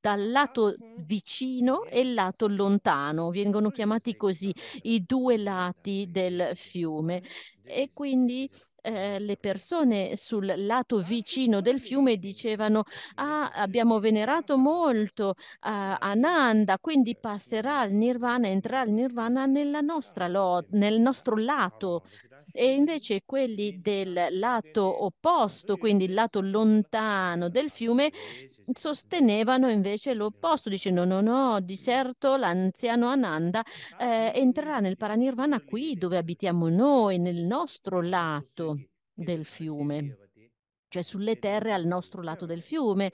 dal lato vicino e il lato lontano, vengono chiamati così i due lati del fiume e quindi eh, le persone sul lato vicino del fiume dicevano ah, abbiamo venerato molto uh, Ananda, quindi passerà il nirvana, entrerà il nirvana nel nostro lato e invece quelli del lato opposto, quindi il lato lontano del fiume, sostenevano invece l'opposto, dicendo no, no, di certo l'anziano Ananda eh, entrerà nel Paranirvana qui dove abitiamo noi, nel nostro lato del fiume cioè sulle terre al nostro lato del fiume.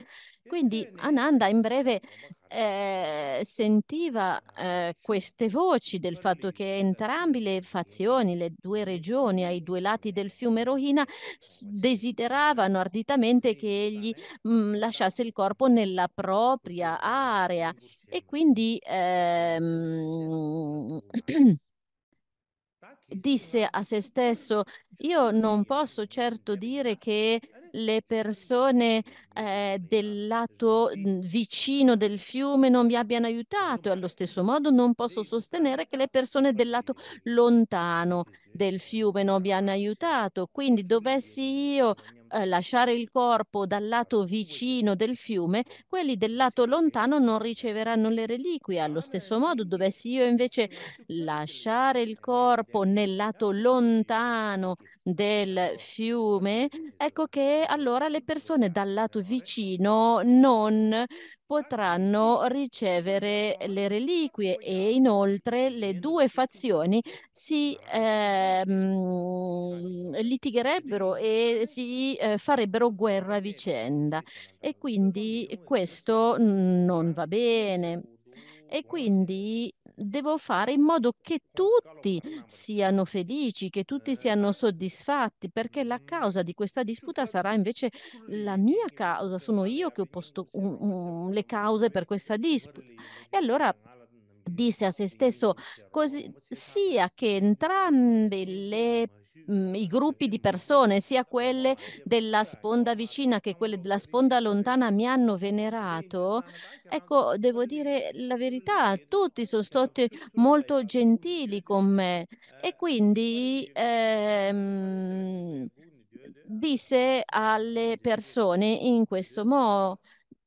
Quindi Ananda in breve eh, sentiva eh, queste voci del fatto che entrambi le fazioni, le due regioni ai due lati del fiume Rohina desideravano arditamente che egli mh, lasciasse il corpo nella propria area e quindi ehm, disse a se stesso io non posso certo dire che le persone eh, del lato vicino del fiume non mi abbiano aiutato e allo stesso modo non posso sostenere che le persone del lato lontano del fiume non mi hanno aiutato. Quindi dovessi io eh, lasciare il corpo dal lato vicino del fiume, quelli del lato lontano non riceveranno le reliquie. Allo stesso modo dovessi io invece lasciare il corpo nel lato lontano del fiume, ecco che allora le persone dal lato vicino non potranno ricevere le reliquie e inoltre le due fazioni si eh, litigherebbero e si eh, farebbero guerra vicenda e quindi questo mm, non va bene. E quindi devo fare in modo che tutti siano felici, che tutti siano soddisfatti, perché la causa di questa disputa sarà invece la mia causa, sono io che ho posto un, un, le cause per questa disputa. E allora disse a se stesso così sia che entrambe le Mm, i gruppi di persone, sia quelle della sponda vicina che quelle della sponda lontana, mi hanno venerato, ecco, devo dire la verità, tutti sono stati molto gentili con me e quindi ehm, disse alle persone in questo modo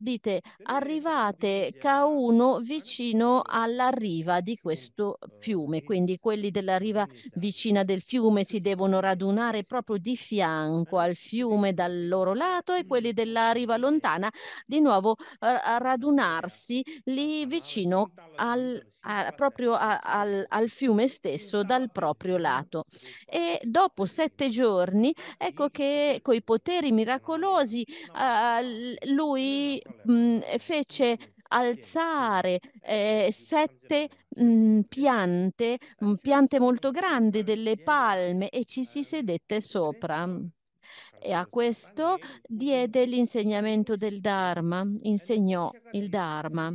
dite arrivate K1 vicino alla riva di questo fiume, quindi quelli della riva vicina del fiume si devono radunare proprio di fianco al fiume dal loro lato e quelli della riva lontana di nuovo a radunarsi lì vicino al, a, proprio a, al, al fiume stesso dal proprio lato. E dopo sette giorni ecco che coi poteri miracolosi uh, lui mh, fece alzare eh, sette mh, piante, mh, piante molto grandi, delle palme, e ci si sedette sopra. E a questo diede l'insegnamento del Dharma, insegnò il Dharma.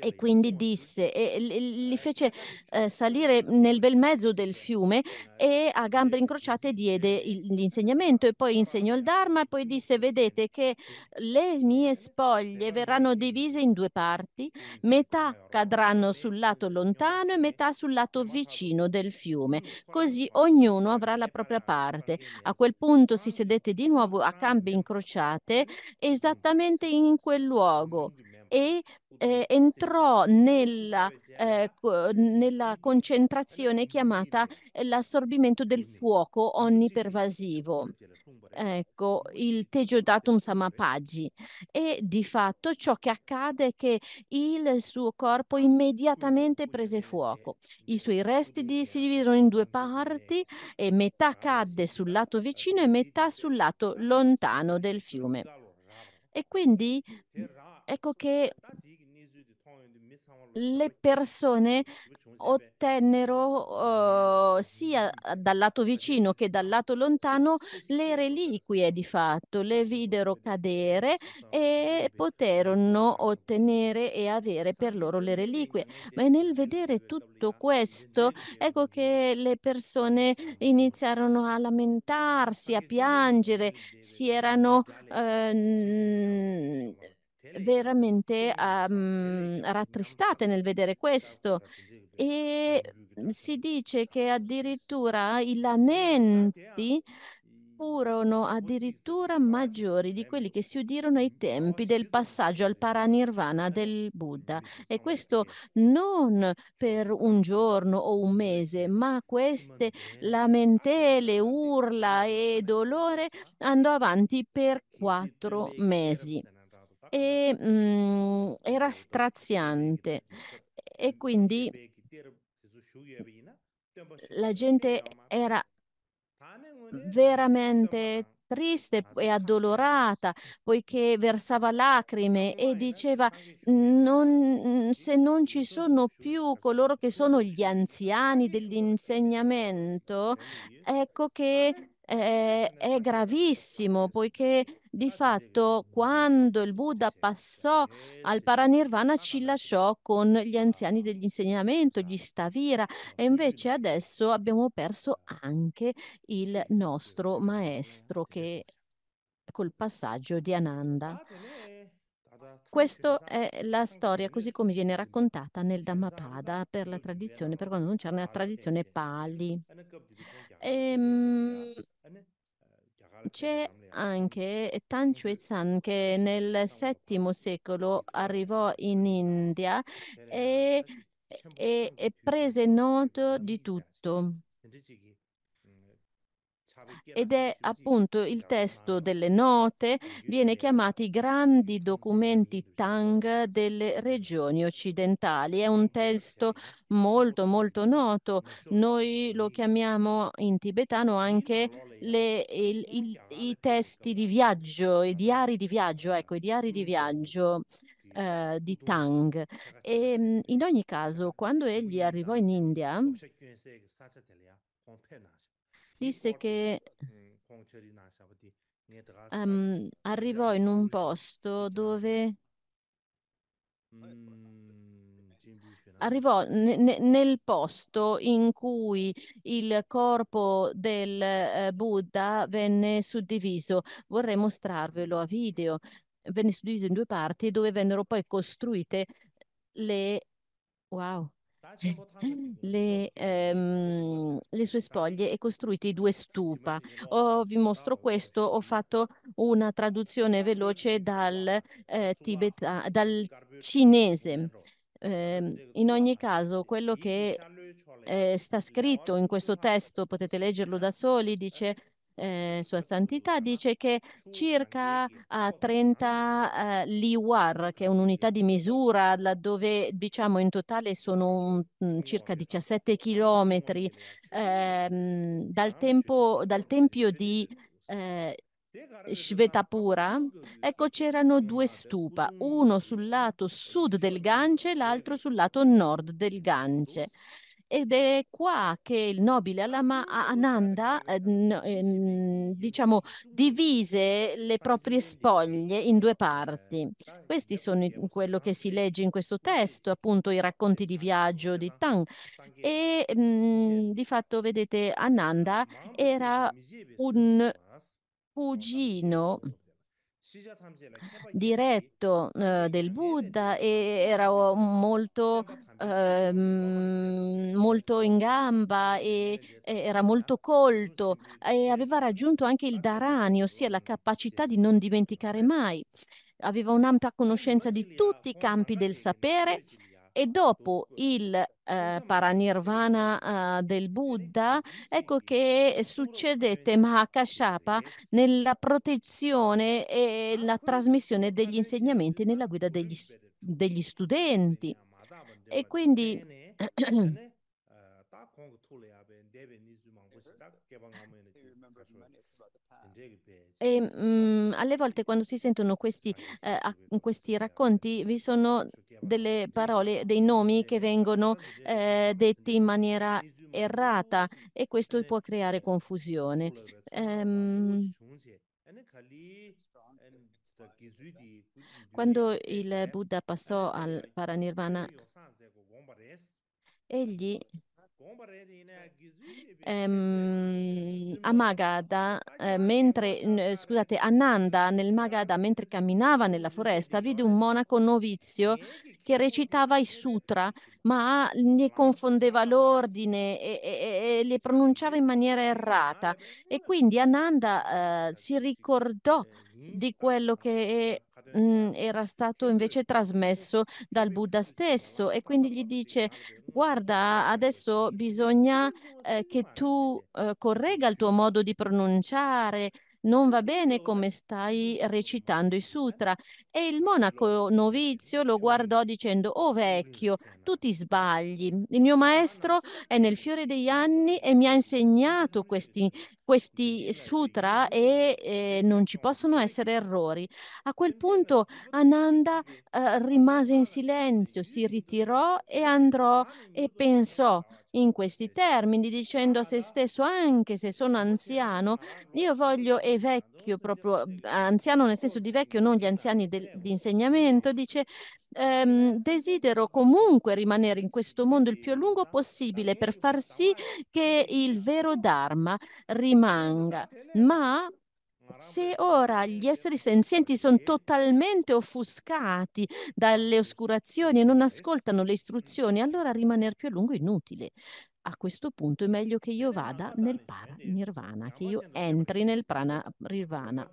E quindi disse, e li eh, fece eh, salire nel bel mezzo del fiume e a gambe incrociate diede il, l'insegnamento e poi insegnò il Dharma e poi disse, vedete che le mie spoglie verranno divise in due parti, metà cadranno sul lato lontano e metà sul lato vicino del fiume, così ognuno avrà la propria parte. A quel punto si sedette di nuovo a gambe incrociate esattamente in quel luogo e eh, entrò nella, eh, nella, concentrazione chiamata eh, l'assorbimento del fuoco onnipervasivo. Ecco, il Tejodatum Samapagi. E di fatto ciò che accade è che il suo corpo immediatamente prese fuoco. I suoi resti di, si dividono in due parti e metà ah, cadde sul lato vicino e metà sul lato lontano del fiume. E quindi ecco che le persone ottennero uh, sia dal lato vicino che dal lato lontano le reliquie di fatto, le videro cadere e poterono ottenere e avere per loro le reliquie. Ma nel vedere tutto questo, ecco che le persone iniziarono a lamentarsi, a piangere, si erano... Ehm, veramente um, rattristate nel vedere questo e si dice che addirittura i lamenti furono addirittura maggiori di quelli che si udirono ai tempi del passaggio al paranirvana del Buddha. E questo non per un giorno o un mese, ma queste lamentele, urla e dolore andò avanti per quattro mesi e mh, era straziante e quindi la gente era veramente triste e addolorata poiché versava lacrime e diceva non, se non ci sono più coloro che sono gli anziani dell'insegnamento ecco che eh, è gravissimo poiché di fatto, quando il Buddha passò al Paranirvana, ci lasciò con gli anziani dell'insegnamento, gli Stavira, e invece adesso abbiamo perso anche il nostro maestro che col passaggio di Ananda. Questa è la storia così come viene raccontata nel Dhammapada per la tradizione, per quando non c'è una tradizione Pali. Ehm, c'è anche Tan Chue San che nel VII secolo arrivò in India e, e, e prese noto di tutto ed è appunto il testo delle note, viene chiamato i grandi documenti Tang delle regioni occidentali. È un testo molto molto noto, noi lo chiamiamo in tibetano anche le, il, il, i testi di viaggio, i diari di viaggio, ecco, i diari di viaggio. Uh, di Tang. E, in ogni caso, quando egli arrivò in India, disse che um, arrivò in un posto dove mhmm, arrivò ne, nel posto in cui il corpo del eh, Buddha venne suddiviso. Vorrei mostrarvelo a video. Venne suddiviso in due parti dove vennero poi costruite le... Wow le, eh. ehm, le sue spoglie e costruite i due stupa. Oh, vi mostro questo, ho fatto una traduzione veloce dal, eh, tibeta, dal cinese. Eh, in ogni caso, quello che eh, sta scritto in questo testo, potete leggerlo da soli, dice eh, Sua Santità dice che circa a 30 eh, liwar, che è un'unità di misura, laddove diciamo in totale sono mh, mm, circa 17 chilometri, ehm, dal, dal, tempio di eh, Shvetapura, ecco c'erano due stupa, uno sul lato sud del Gange e l'altro sul lato nord del Gange. Ed è qua che il nobile Allama Ananda eh, diciamo, divise le proprie spoglie in due parti. Questi sono quello che si legge in questo testo, appunto i racconti di viaggio di Tang. E mh, mhmm, di fatto, vedete, Ananda era un cugino diretto eh, del Buddha e era molto, eh, molto in gamba e, era molto colto e aveva raggiunto anche il Dharani, ossia la capacità di non dimenticare mai. Aveva un'ampia conoscenza di tutti i campi del sapere e dopo il eh, paranirvana eh, del Buddha, ecco che succedette Mahakashapa nella protezione e ah, la trasmissione degli insegnamenti nella guida degli, degli studenti. E quindi eh, Cioè, e mh, mhmm, alle volte quando si sentono questi, eh, questi, eh, racconti vi sono delle parole, dei nomi che vengono eh, detti in maniera errata e questo eh, può creare eh, confusione. Ehm, ehm quando il Buddha passò al Paranirvana, ecco, egli eh. ehm, a Magadha, eh, mentre, scusate, Ananda nel Magadha, eh, mentre camminava nella foresta, vide un monaco novizio che recitava i sutra, ma ne confondeva l'ordine e, e, e le pronunciava in maniera errata. E quindi Ananda eh, si ricordò di quello che mh, mhmm, era stato invece trasmesso dal Buddha stesso e quindi gli dice guarda adesso bisogna eh, che tu eh, corregga il tuo modo di pronunciare, non va bene come stai recitando i sutra. E il monaco novizio lo guardò dicendo, oh vecchio, tu ti sbagli. Il mio maestro è nel fiore degli anni e mi ha insegnato questi, questi sutra e eh, non ci possono essere errori. A quel punto Ananda eh, rimase in silenzio, si ritirò e andrò e pensò in questi termini, dicendo a se stesso, anche se sono anziano, io voglio e vecchio, proprio anziano nel senso di vecchio, non gli anziani di insegnamento, dice ehm, desidero comunque rimanere in questo mondo il più a lungo possibile per far sì che il vero Dharma rimanga, ma se ora gli esseri senzienti sono totalmente offuscati dalle oscurazioni e non ascoltano le istruzioni, allora rimanere più a lungo è inutile. A questo punto è meglio che io vada nel para nirvana, che io entri nel prana nirvana.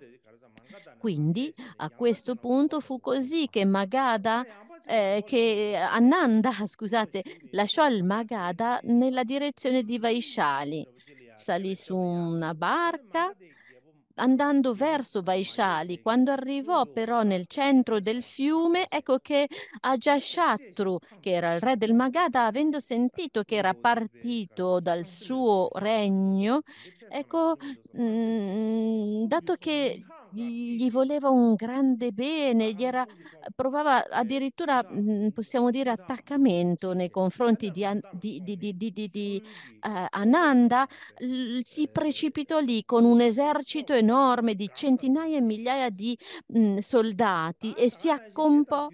Quindi a questo punto fu così che Magada, eh, che Ananda, scusate, lasciò il Magada nella direzione di Vaishali. Salì su una barca andando verso Vaishali. Quando arrivò però nel centro del fiume, ecco che Ajashatru, che era il re del Magadha, avendo sentito che era partito dal suo regno, ecco, mh, mm, dato che gli voleva un grande bene, era, provava addirittura, mhmm, possiamo dire, attaccamento nei confronti di, di, di, di uh, eh, Ananda, si eh, precipitò lì con un esercito enorme di certo. centinaia e migliaia di mh, mhmm, soldati ah, e si, ah, accompò,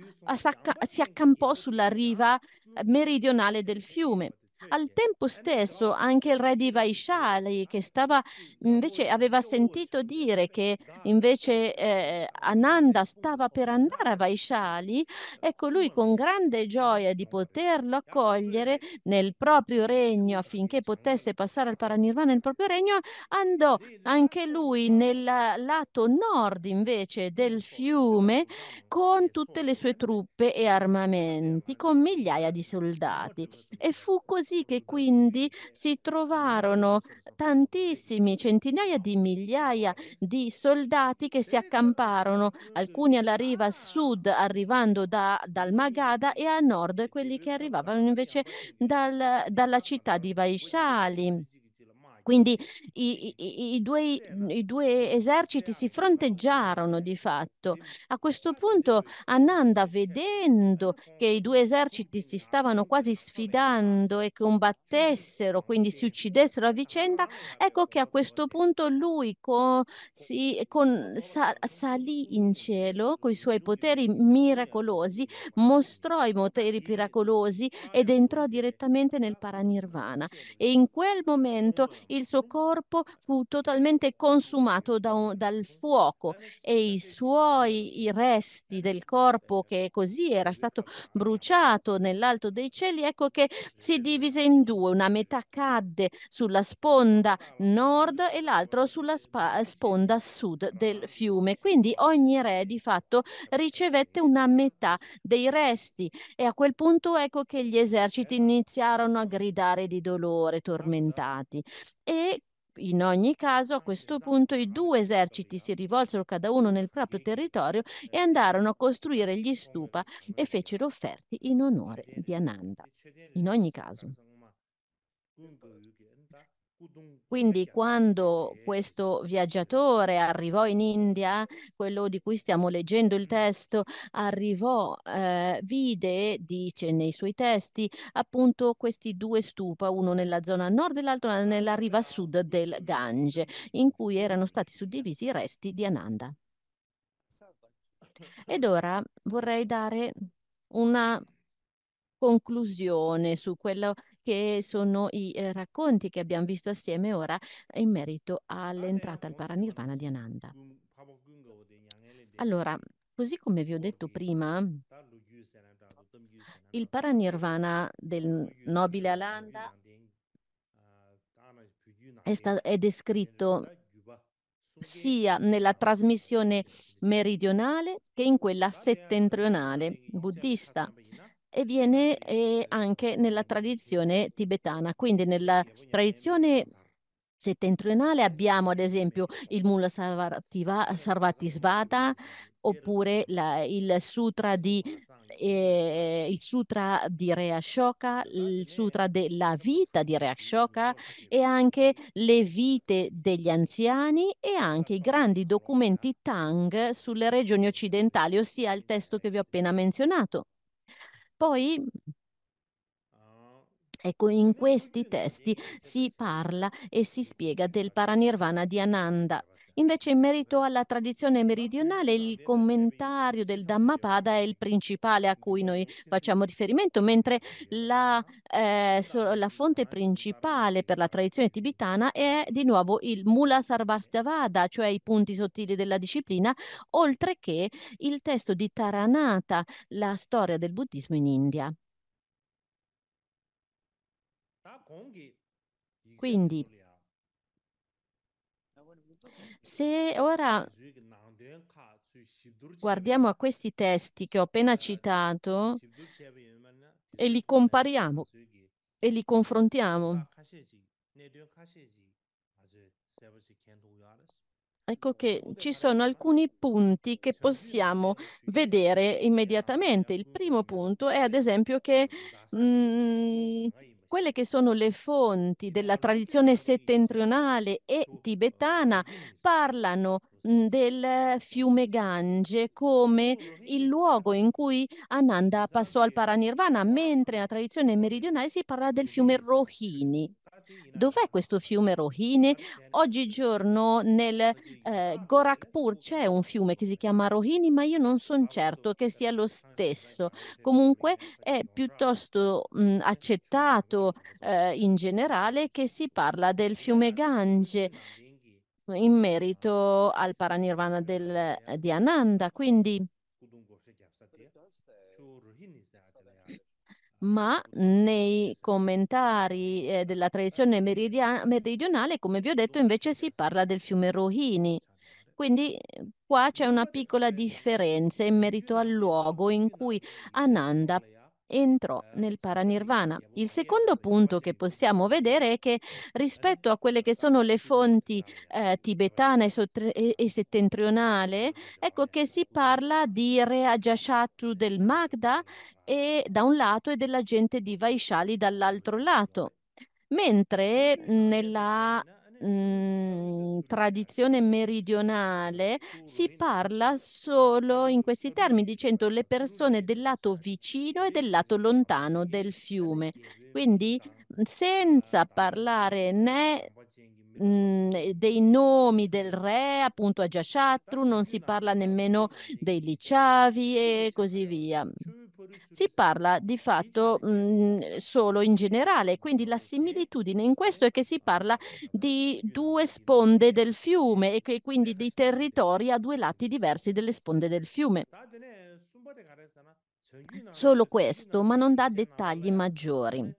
si accampò sulla riva meridionale del fiume. Al tempo stesso anche il re di Vaishali che stava invece aveva sentito dire che invece eh, Ananda stava per andare a Vaishali, ecco lui con grande gioia di poterlo accogliere nel proprio regno affinché potesse passare al Paranirvana nel proprio regno, andò anche lui nel lato nord invece del fiume con tutte le sue truppe e armamenti, con migliaia di soldati. E fu così sì che quindi si trovarono tantissimi, centinaia di migliaia di soldati che si accamparono, alcuni alla riva a sud arrivando da, dal Magada e a nord quelli che arrivavano invece dal, dalla città di Vaishali. Quindi i, i, i, due, i, due, eserciti si fronteggiarono di fatto. A questo punto Ananda, vedendo che i due eserciti si stavano quasi sfidando e combattessero, quindi si uccidessero a vicenda, ecco che a questo punto lui con, si, con, sa, salì in cielo con i suoi poteri miracolosi, mostrò i poteri miracolosi ed entrò direttamente nel Paranirvana. E in quel momento il il suo corpo fu totalmente consumato da un, dal fuoco e i suoi i resti del corpo che così era stato bruciato nell'alto dei cieli, ecco che si divise in due, una metà cadde sulla sponda nord e l'altra sulla spa, sponda sud del fiume. Quindi ogni re di fatto ricevette una metà dei resti e a quel punto ecco che gli eserciti certo. iniziarono a gridare di dolore, tormentati e in ogni caso, a questo punto i due eserciti si rivolsero cada uno nel proprio territorio e andarono a costruire gli stupa e fecero offerti in onore di Ananda. In ogni caso. Quindi quando questo viaggiatore arrivò in India, quello di cui stiamo leggendo il mm. testo, arrivò, eh, vide, dice nei suoi testi, appunto questi due stupa, uno nella zona nord e l'altro nella riva sud del Gange, in cui erano stati suddivisi i resti di Ananda. Ed ora vorrei dare una conclusione su quello che sono i eh, racconti che abbiamo visto assieme ora in merito ah, all'entrata al Paranirvana di Ananda. Allora, così come vi ho detto prima, il Paranirvana del nobile Ananda eh, ah, è, sta- è descritto sia nella trasmissione meridionale che in quella settentrionale buddista e viene eh, anche nella tradizione tibetana. Quindi nella tradizione settentrionale abbiamo ad esempio il Mula Sarvatisvada oppure la, il sutra di eh, il sutra di Re Ashoka, il sutra della vita di Re Ashoka e anche le vite degli anziani e anche i grandi documenti Tang sulle regioni occidentali, ossia il testo che vi ho appena menzionato. Poi Ecco, in questi testi si parla e si spiega del Paranirvana di Ananda, Invece in merito alla tradizione meridionale il commentario del Dhammapada è il principale a cui noi facciamo riferimento, mentre la, eh, la fonte principale per la tradizione tibetana è di nuovo il Mula Sarvastivada, cioè i punti sottili della disciplina, oltre che il testo di Taranata, la storia del buddismo in India. Quindi se ora guardiamo a questi testi che ho appena citato e li compariamo e li confrontiamo, Ecco che ci sono alcuni punti che possiamo vedere immediatamente. Il primo punto è ad esempio che mh, mm, quelle che sono le fonti della tradizione settentrionale e tibetana parlano mhmm, del fiume Gange come il luogo in cui Ananda passò al Paranirvana, mentre nella tradizione meridionale si parla del fiume Rohini. Dov'è questo fiume Rohini? Oggigiorno nel eh, Gorakhpur c'è un fiume che si chiama Rohini, ma io non sono certo che sia lo stesso. Comunque è piuttosto mh, accettato eh, in generale che si parla del fiume Gange in merito al Paranirvana del, di Ananda. Quindi ma nei commentari eh, della tradizione meridia- meridionale, come vi ho detto, invece si parla del fiume Rohini. Quindi eh, qua c'è una piccola differenza in merito al luogo in cui Ananda entrò eh, nel paranirvana. Il secondo punto che possiamo vedere è che eh, rispetto a quelle che sono le fonti eh, tibetana e, e, settentrionale, ecco che si parla di Reajashatru del Magda e, da un lato e della gente di Vaishali dall'altro lato mentre nella Mhmm, tradizione meridionale si parla solo in questi termini, dicendo le persone del lato vicino e del lato lontano del fiume. Quindi mhmm, senza parlare né Mhmm, dei nomi del re, appunto a Jashatru, non si parla nemmeno dei Lichavi e così via. Si parla di fatto mh, mhmm, solo in generale, quindi la similitudine in questo è che si parla di due sponde del fiume e che quindi di territori a due lati diversi delle sponde del fiume. Solo questo, ma non dà dettagli maggiori.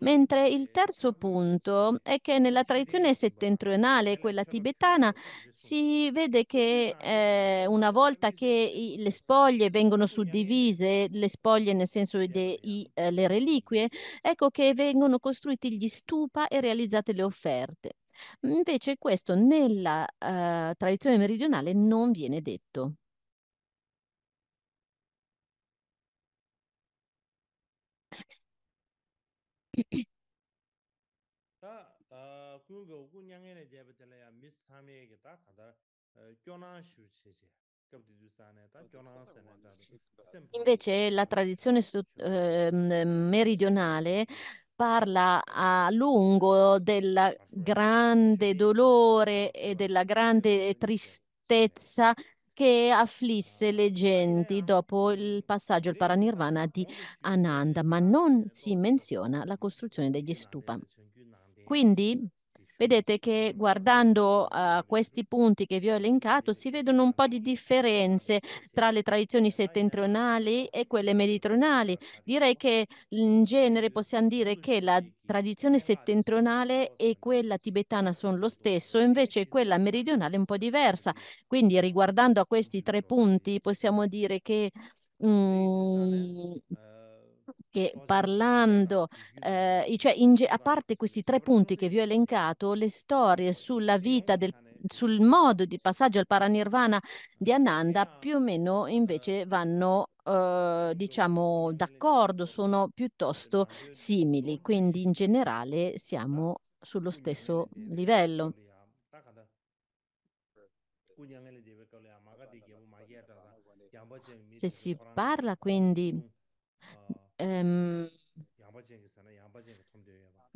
Mentre il terzo punto è che nella tradizione settentrionale, quella tibetana, si vede che eh, una volta che i, le spoglie vengono suddivise, le spoglie nel senso delle eh, reliquie, ecco che vengono costruiti gli stupa e realizzate le offerte. Invece questo nella uh, tradizione meridionale non viene detto. 다 그거 군양에 제베들야 미스 사미에게 다 가다 교나 슈체제 Invece la tradizione eh, meridionale parla a lungo del grande dolore e della grande tristezza che afflisse le genti dopo il passaggio al Paranirvana di Ananda, ma non si menziona la costruzione degli stupa. Quindi vedete che guardando a uh, eh, questi punti che vi ho elencato si vedono un po' di differenze tra le tradizioni settentrionali e quelle meridionali. Direi che in genere possiamo dire che la tradizione settentrionale e quella tibetana sono lo stesso, invece quella meridionale è un po' diversa. Quindi riguardando a questi tre punti possiamo dire che Mm, che parlando, eh, cioè in, a parte questi tre punti che vi ho elencato, le storie sulla vita del sul modo di passaggio al paranirvana di Ananda più o meno esatto, invece esatto. vanno eh, diciamo d'accordo, sono piuttosto simili, quindi in generale siamo sullo stesso livello. Se si parla quindi ehm,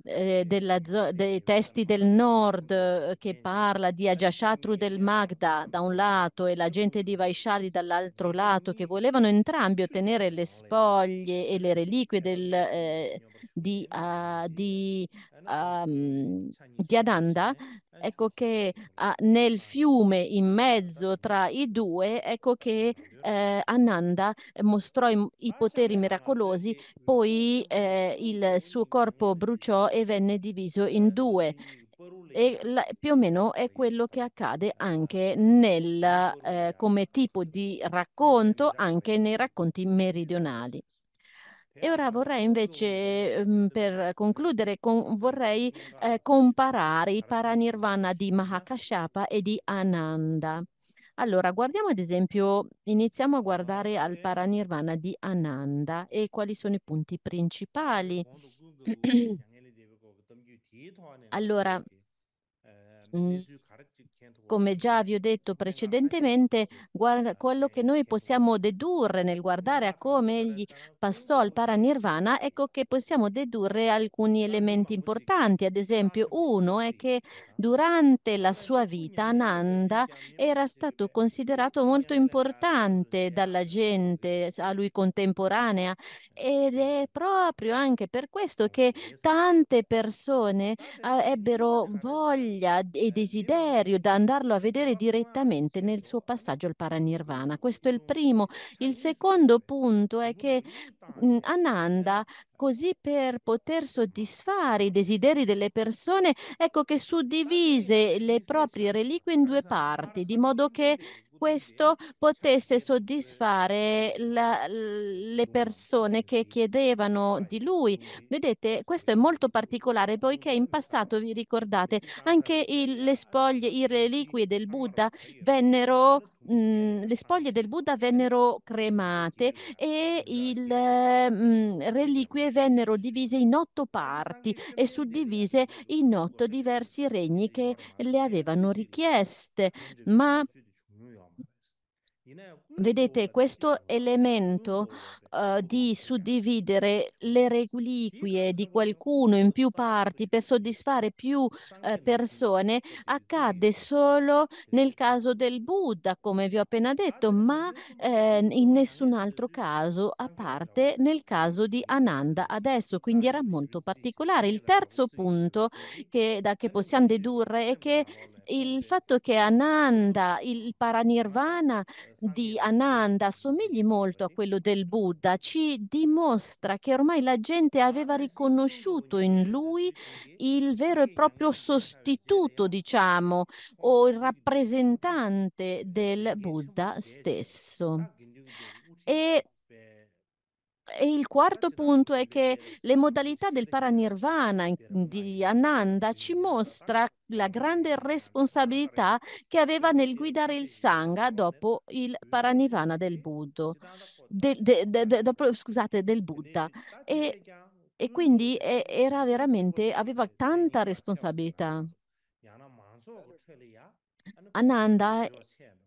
eh, zo- dei testi del nord eh, che parla di Ajashatru del Magda da un lato e la gente di Vaishali dall'altro lato che volevano entrambi ottenere le spoglie e le reliquie del, eh, di, uh, di, um, di, Ananda ecco che ah, nel fiume in mezzo tra i due, ecco che eh, Ananda eh, mostrò i, i, poteri miracolosi, poi eh, il suo corpo bruciò e venne diviso in due. E la, più o meno è quello che accade anche nel, eh, come tipo di racconto, anche nei racconti meridionali. E ora vorrei invece, ehm, per concludere, con, vorrei eh, comparare i paranirvana di Mahakashapa e di Ananda. Allora, guardiamo ad esempio, iniziamo a guardare al paranirvana di Ananda e quali sono i punti principali. allora, mm come già vi ho detto precedentemente, guarda, quello che noi possiamo dedurre nel guardare a come egli passò al paranirvana, ecco che possiamo dedurre alcuni elementi importanti. Ad esempio, uno è che Durante la sua vita Ananda era stato considerato molto importante dalla gente a lui contemporanea ed è proprio anche per questo che tante persone ebbero voglia e desiderio di andarlo a vedere direttamente nel suo passaggio al Paranirvana. Questo è il primo. Il secondo punto è che Mhmm, Ananda, così per poter soddisfare i desideri delle persone, ecco che suddivise le proprie reliquie in due parti, di modo che questo potesse soddisfare la, le persone che chiedevano di lui. Vedete, questo è molto particolare poiché in passato, vi ricordate, anche il, le spoglie, i reliquie del Buddha vennero Mm, le spoglie del Buddha vennero cremate e le mm, reliquie vennero divise in otto parti e suddivise in otto diversi regni che le avevano richieste. Ma Vedete, questo elemento uh, di suddividere le reliquie di qualcuno in più parti per soddisfare più uh, persone accade solo nel caso del Buddha, come vi ho appena detto, ma eh, in nessun altro caso, a parte nel caso di Ananda adesso, quindi era molto particolare. Il terzo punto che, da che possiamo dedurre è che il fatto che Ananda, il paranirvana di Ananda somigli molto a quello del Buddha, ci dimostra che ormai la gente aveva riconosciuto in lui il vero e proprio sostituto, diciamo, o il rappresentante del Buddha stesso. E e il quarto punto è che le modalità del paranirvana di Ananda ci mostra la grande responsabilità che aveva nel guidare il Sangha dopo il paranirvana del, de, de, de, dopo, scusate, del Buddha. E, e quindi era veramente, aveva tanta responsabilità. Ananda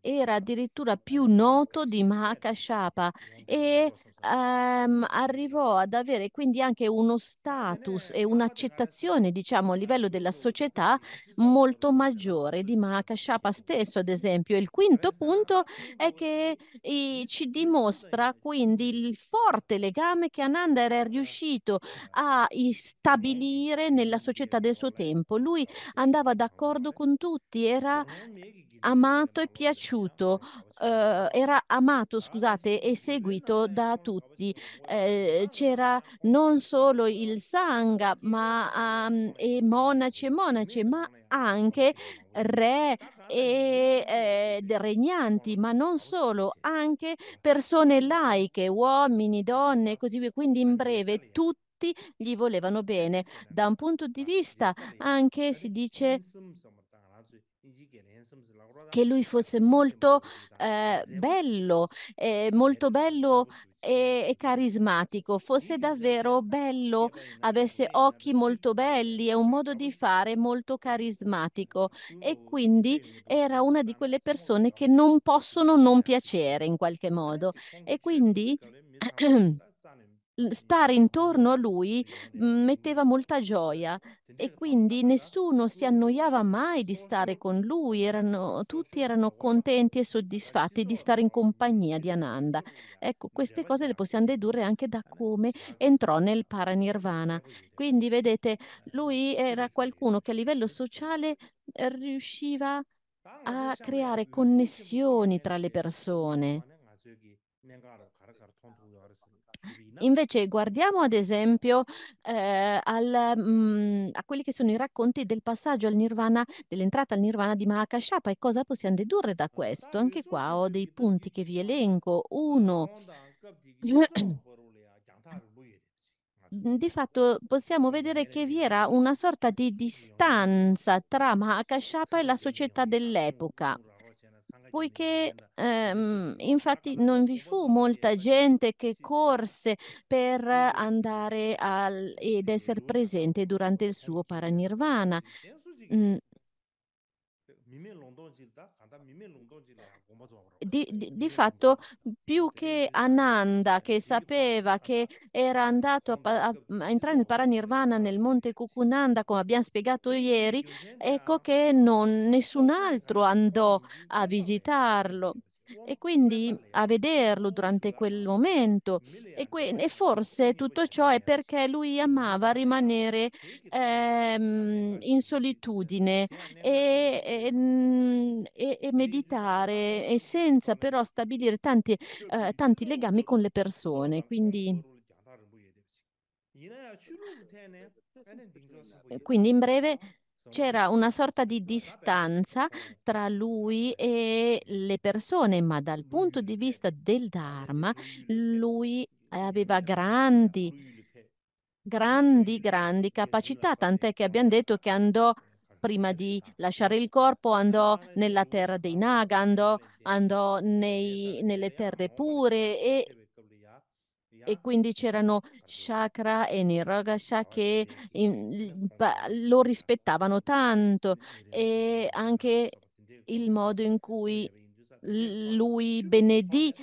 era addirittura più noto di Mahakashapa e ehm, arrivò ad avere quindi anche uno status e un'accettazione, diciamo, a livello della società molto maggiore di Mahakashapa stesso, ad esempio. Il quinto punto è che eh, ci dimostra quindi il forte legame che Ananda era riuscito a stabilire nella società del suo tempo. Lui andava d'accordo con tutti, era amato e piaciuto eh, era amato scusate, e seguito da tutti. Eh, c'era non solo il Sangha ma, um, e monaci e monaci, ma anche re e eh, regnanti, ma non solo, anche persone laiche, uomini, donne e così via. Quindi in breve tutti gli volevano bene. Da un punto di vista anche si dice che lui eh, eh, fosse molto eh, bello, eh, molto bello e, e, carismatico, fosse davvero bello, avesse occhi molto belli e un modo di fare molto carismatico e quindi era una di quelle persone che non possono non piacere in qualche eh, modo e quindi stare intorno a lui metteva molta gioia e quindi nessuno si annoiava mai di stare con lui, erano, tutti erano contenti e soddisfatti di stare in compagnia di Ananda. Ecco, queste cose le possiamo dedurre anche da come entrò nel paranirvana. Quindi vedete, lui era qualcuno che a livello sociale riusciva a creare connessioni tra le persone. Invece guardiamo ad esempio eh, al, mh, mm, a quelli che sono i racconti del passaggio al nirvana, dell'entrata al nirvana di Mahakashapa e cosa possiamo dedurre da questo. Anche qua ho dei punti che vi elenco. Uno, di fatto possiamo vedere che vi era una sorta di distanza tra Mahakashapa e la società dell'epoca poiché ehm, infatti non vi fu molta gente che corse per andare al, ed essere presente durante il suo paranirvana. Di, di, di, fatto più che Ananda che sapeva che era andato a, a, a, entrare nel Paranirvana nel monte Kukunanda come abbiamo spiegato ieri ecco che non, nessun altro andò a visitarlo e quindi a vederlo durante quel momento e, que- e forse tutto ciò è perché lui amava rimanere ehm, in solitudine e, e, e, meditare e senza però stabilire tanti, eh, tanti legami con le persone quindi quindi in breve c'era una sorta di distanza tra lui e le persone, ma dal punto di vista del Dharma lui aveva grandi, grandi, grandi capacità, tant'è che abbiamo detto che andò prima di lasciare il corpo andò nella terra dei Naga, andò, andò nei, nelle terre pure e e quindi c'erano Chakra e Nirogasha ah, che in, lo rispettavano tanto e anche il modo in cui lui benedì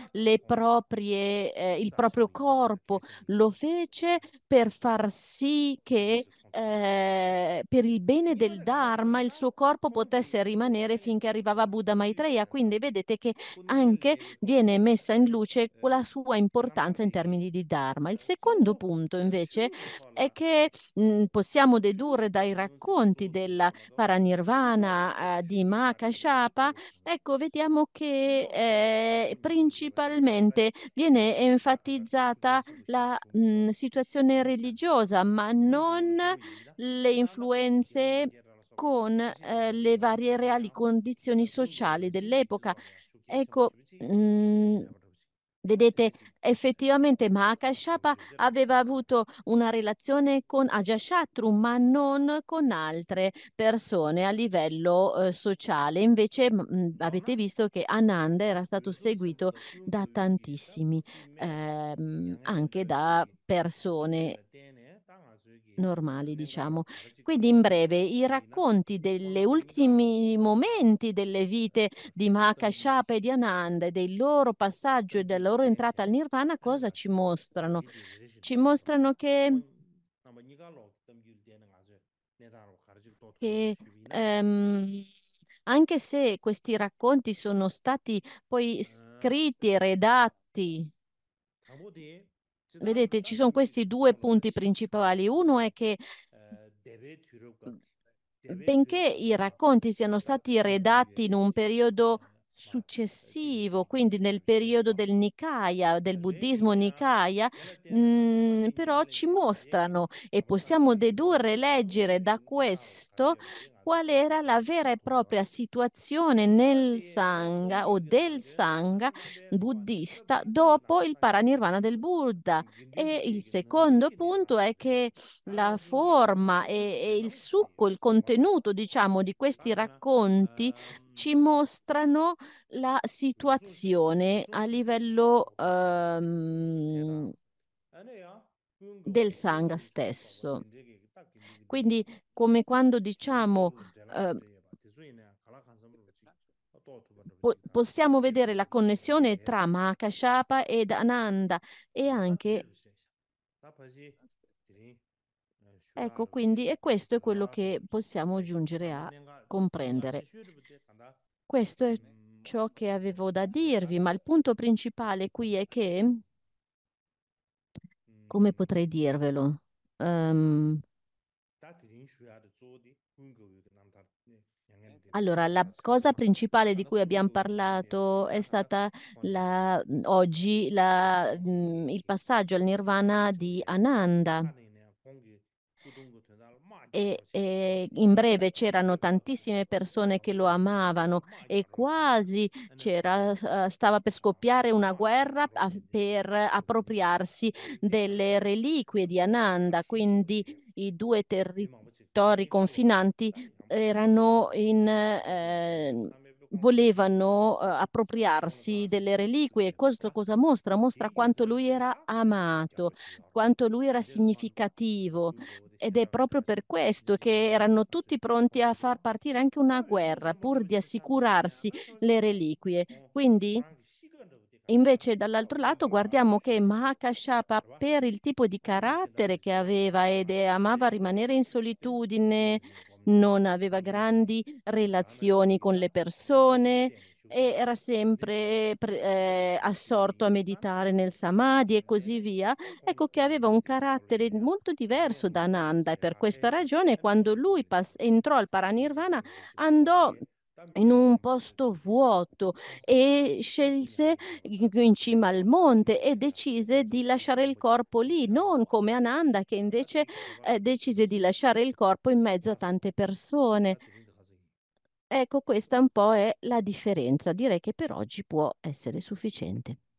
proprie, eh, il proprio corpo, lo fece per far sì che eh, per il bene del Dharma il suo corpo potesse rimanere finché arrivava Buddha Maitreya. Quindi vedete che anche viene messa in luce la sua importanza in termini di Dharma. Il secondo punto invece è che mh, mm, possiamo dedurre dai racconti della Paranirvana eh, di Mahakashapa, ecco vediamo che eh, principalmente viene enfatizzata la mh, mm, situazione religiosa ma non le influenze con eh, le varie reali condizioni sociali dell'epoca. Ecco, mh, Vedete, effettivamente Mahakashapa aveva avuto una relazione con Ajashatru, ma non con altre persone a livello eh, sociale. Invece mh, avete visto che Ananda era stato seguito da tantissimi, ehm, anche da persone normali, diciamo. Quindi in breve i racconti degli ultimi momenti delle vite di Mahakashapa e di Ananda e del loro passaggio e della loro entrata al nirvana cosa ci mostrano? Ci mostrano che che ehm, anche se questi racconti sono stati poi scritti e redatti Vedete, ci sono questi due punti principali. Uno è che benché i racconti siano stati redatti in un periodo successivo, quindi nel periodo del Nikaya, del buddismo Nikaya, mh, mm, però ci mostrano e possiamo dedurre e leggere da questo qual era la vera e propria situazione nel Sangha o del Sangha buddista dopo il paranirvana del Buddha. E il secondo punto è che la forma e, e il succo, il contenuto, diciamo, di questi racconti ci mostrano la situazione a livello ehm, del Sangha stesso. Quindi come quando diciamo ehm, eh, possiamo vedere la connessione tra Mahakashapa ed Ananda e anche eh, Ecco, eh, quindi e questo è quello che possiamo giungere a comprendere. Questo è mm. ciò che avevo da dirvi, ma il punto principale qui è che, mm. come potrei dirvelo? Um, eh, eh, allora, la cosa principale di cui abbiamo parlato è stata la, mhmm, oggi la, mhmm, il passaggio al nirvana di Ananda. E, e, in breve c'erano tantissime persone che lo amavano e quasi eh, stava per scoppiare una guerra a, per appropriarsi delle reliquie di Ananda, quindi i due territori territori confinanti in, eh, volevano eh, appropriarsi delle reliquie. Questo cosa mostra? Mostra quanto lui era amato, quanto lui era significativo. Ed è proprio per questo che erano tutti pronti a far partire anche una guerra pur di assicurarsi le reliquie. Quindi Invece dall'altro lato guardiamo che Mahakashapa per il tipo di carattere che aveva ed amava rimanere in solitudine, non aveva grandi relazioni con le persone e era sempre eh, assorto a meditare nel samadhi e così via, ecco che aveva un carattere molto diverso da Ananda e per questa ragione quando lui pass- entrò al Paranirvana andò in un posto vuoto e scelse in cima al monte e decise di lasciare il corpo lì, non come Ananda che invece eh, decise di lasciare il corpo in mezzo a tante persone. Ecco, questa un po' è la differenza, direi che per oggi può essere sufficiente.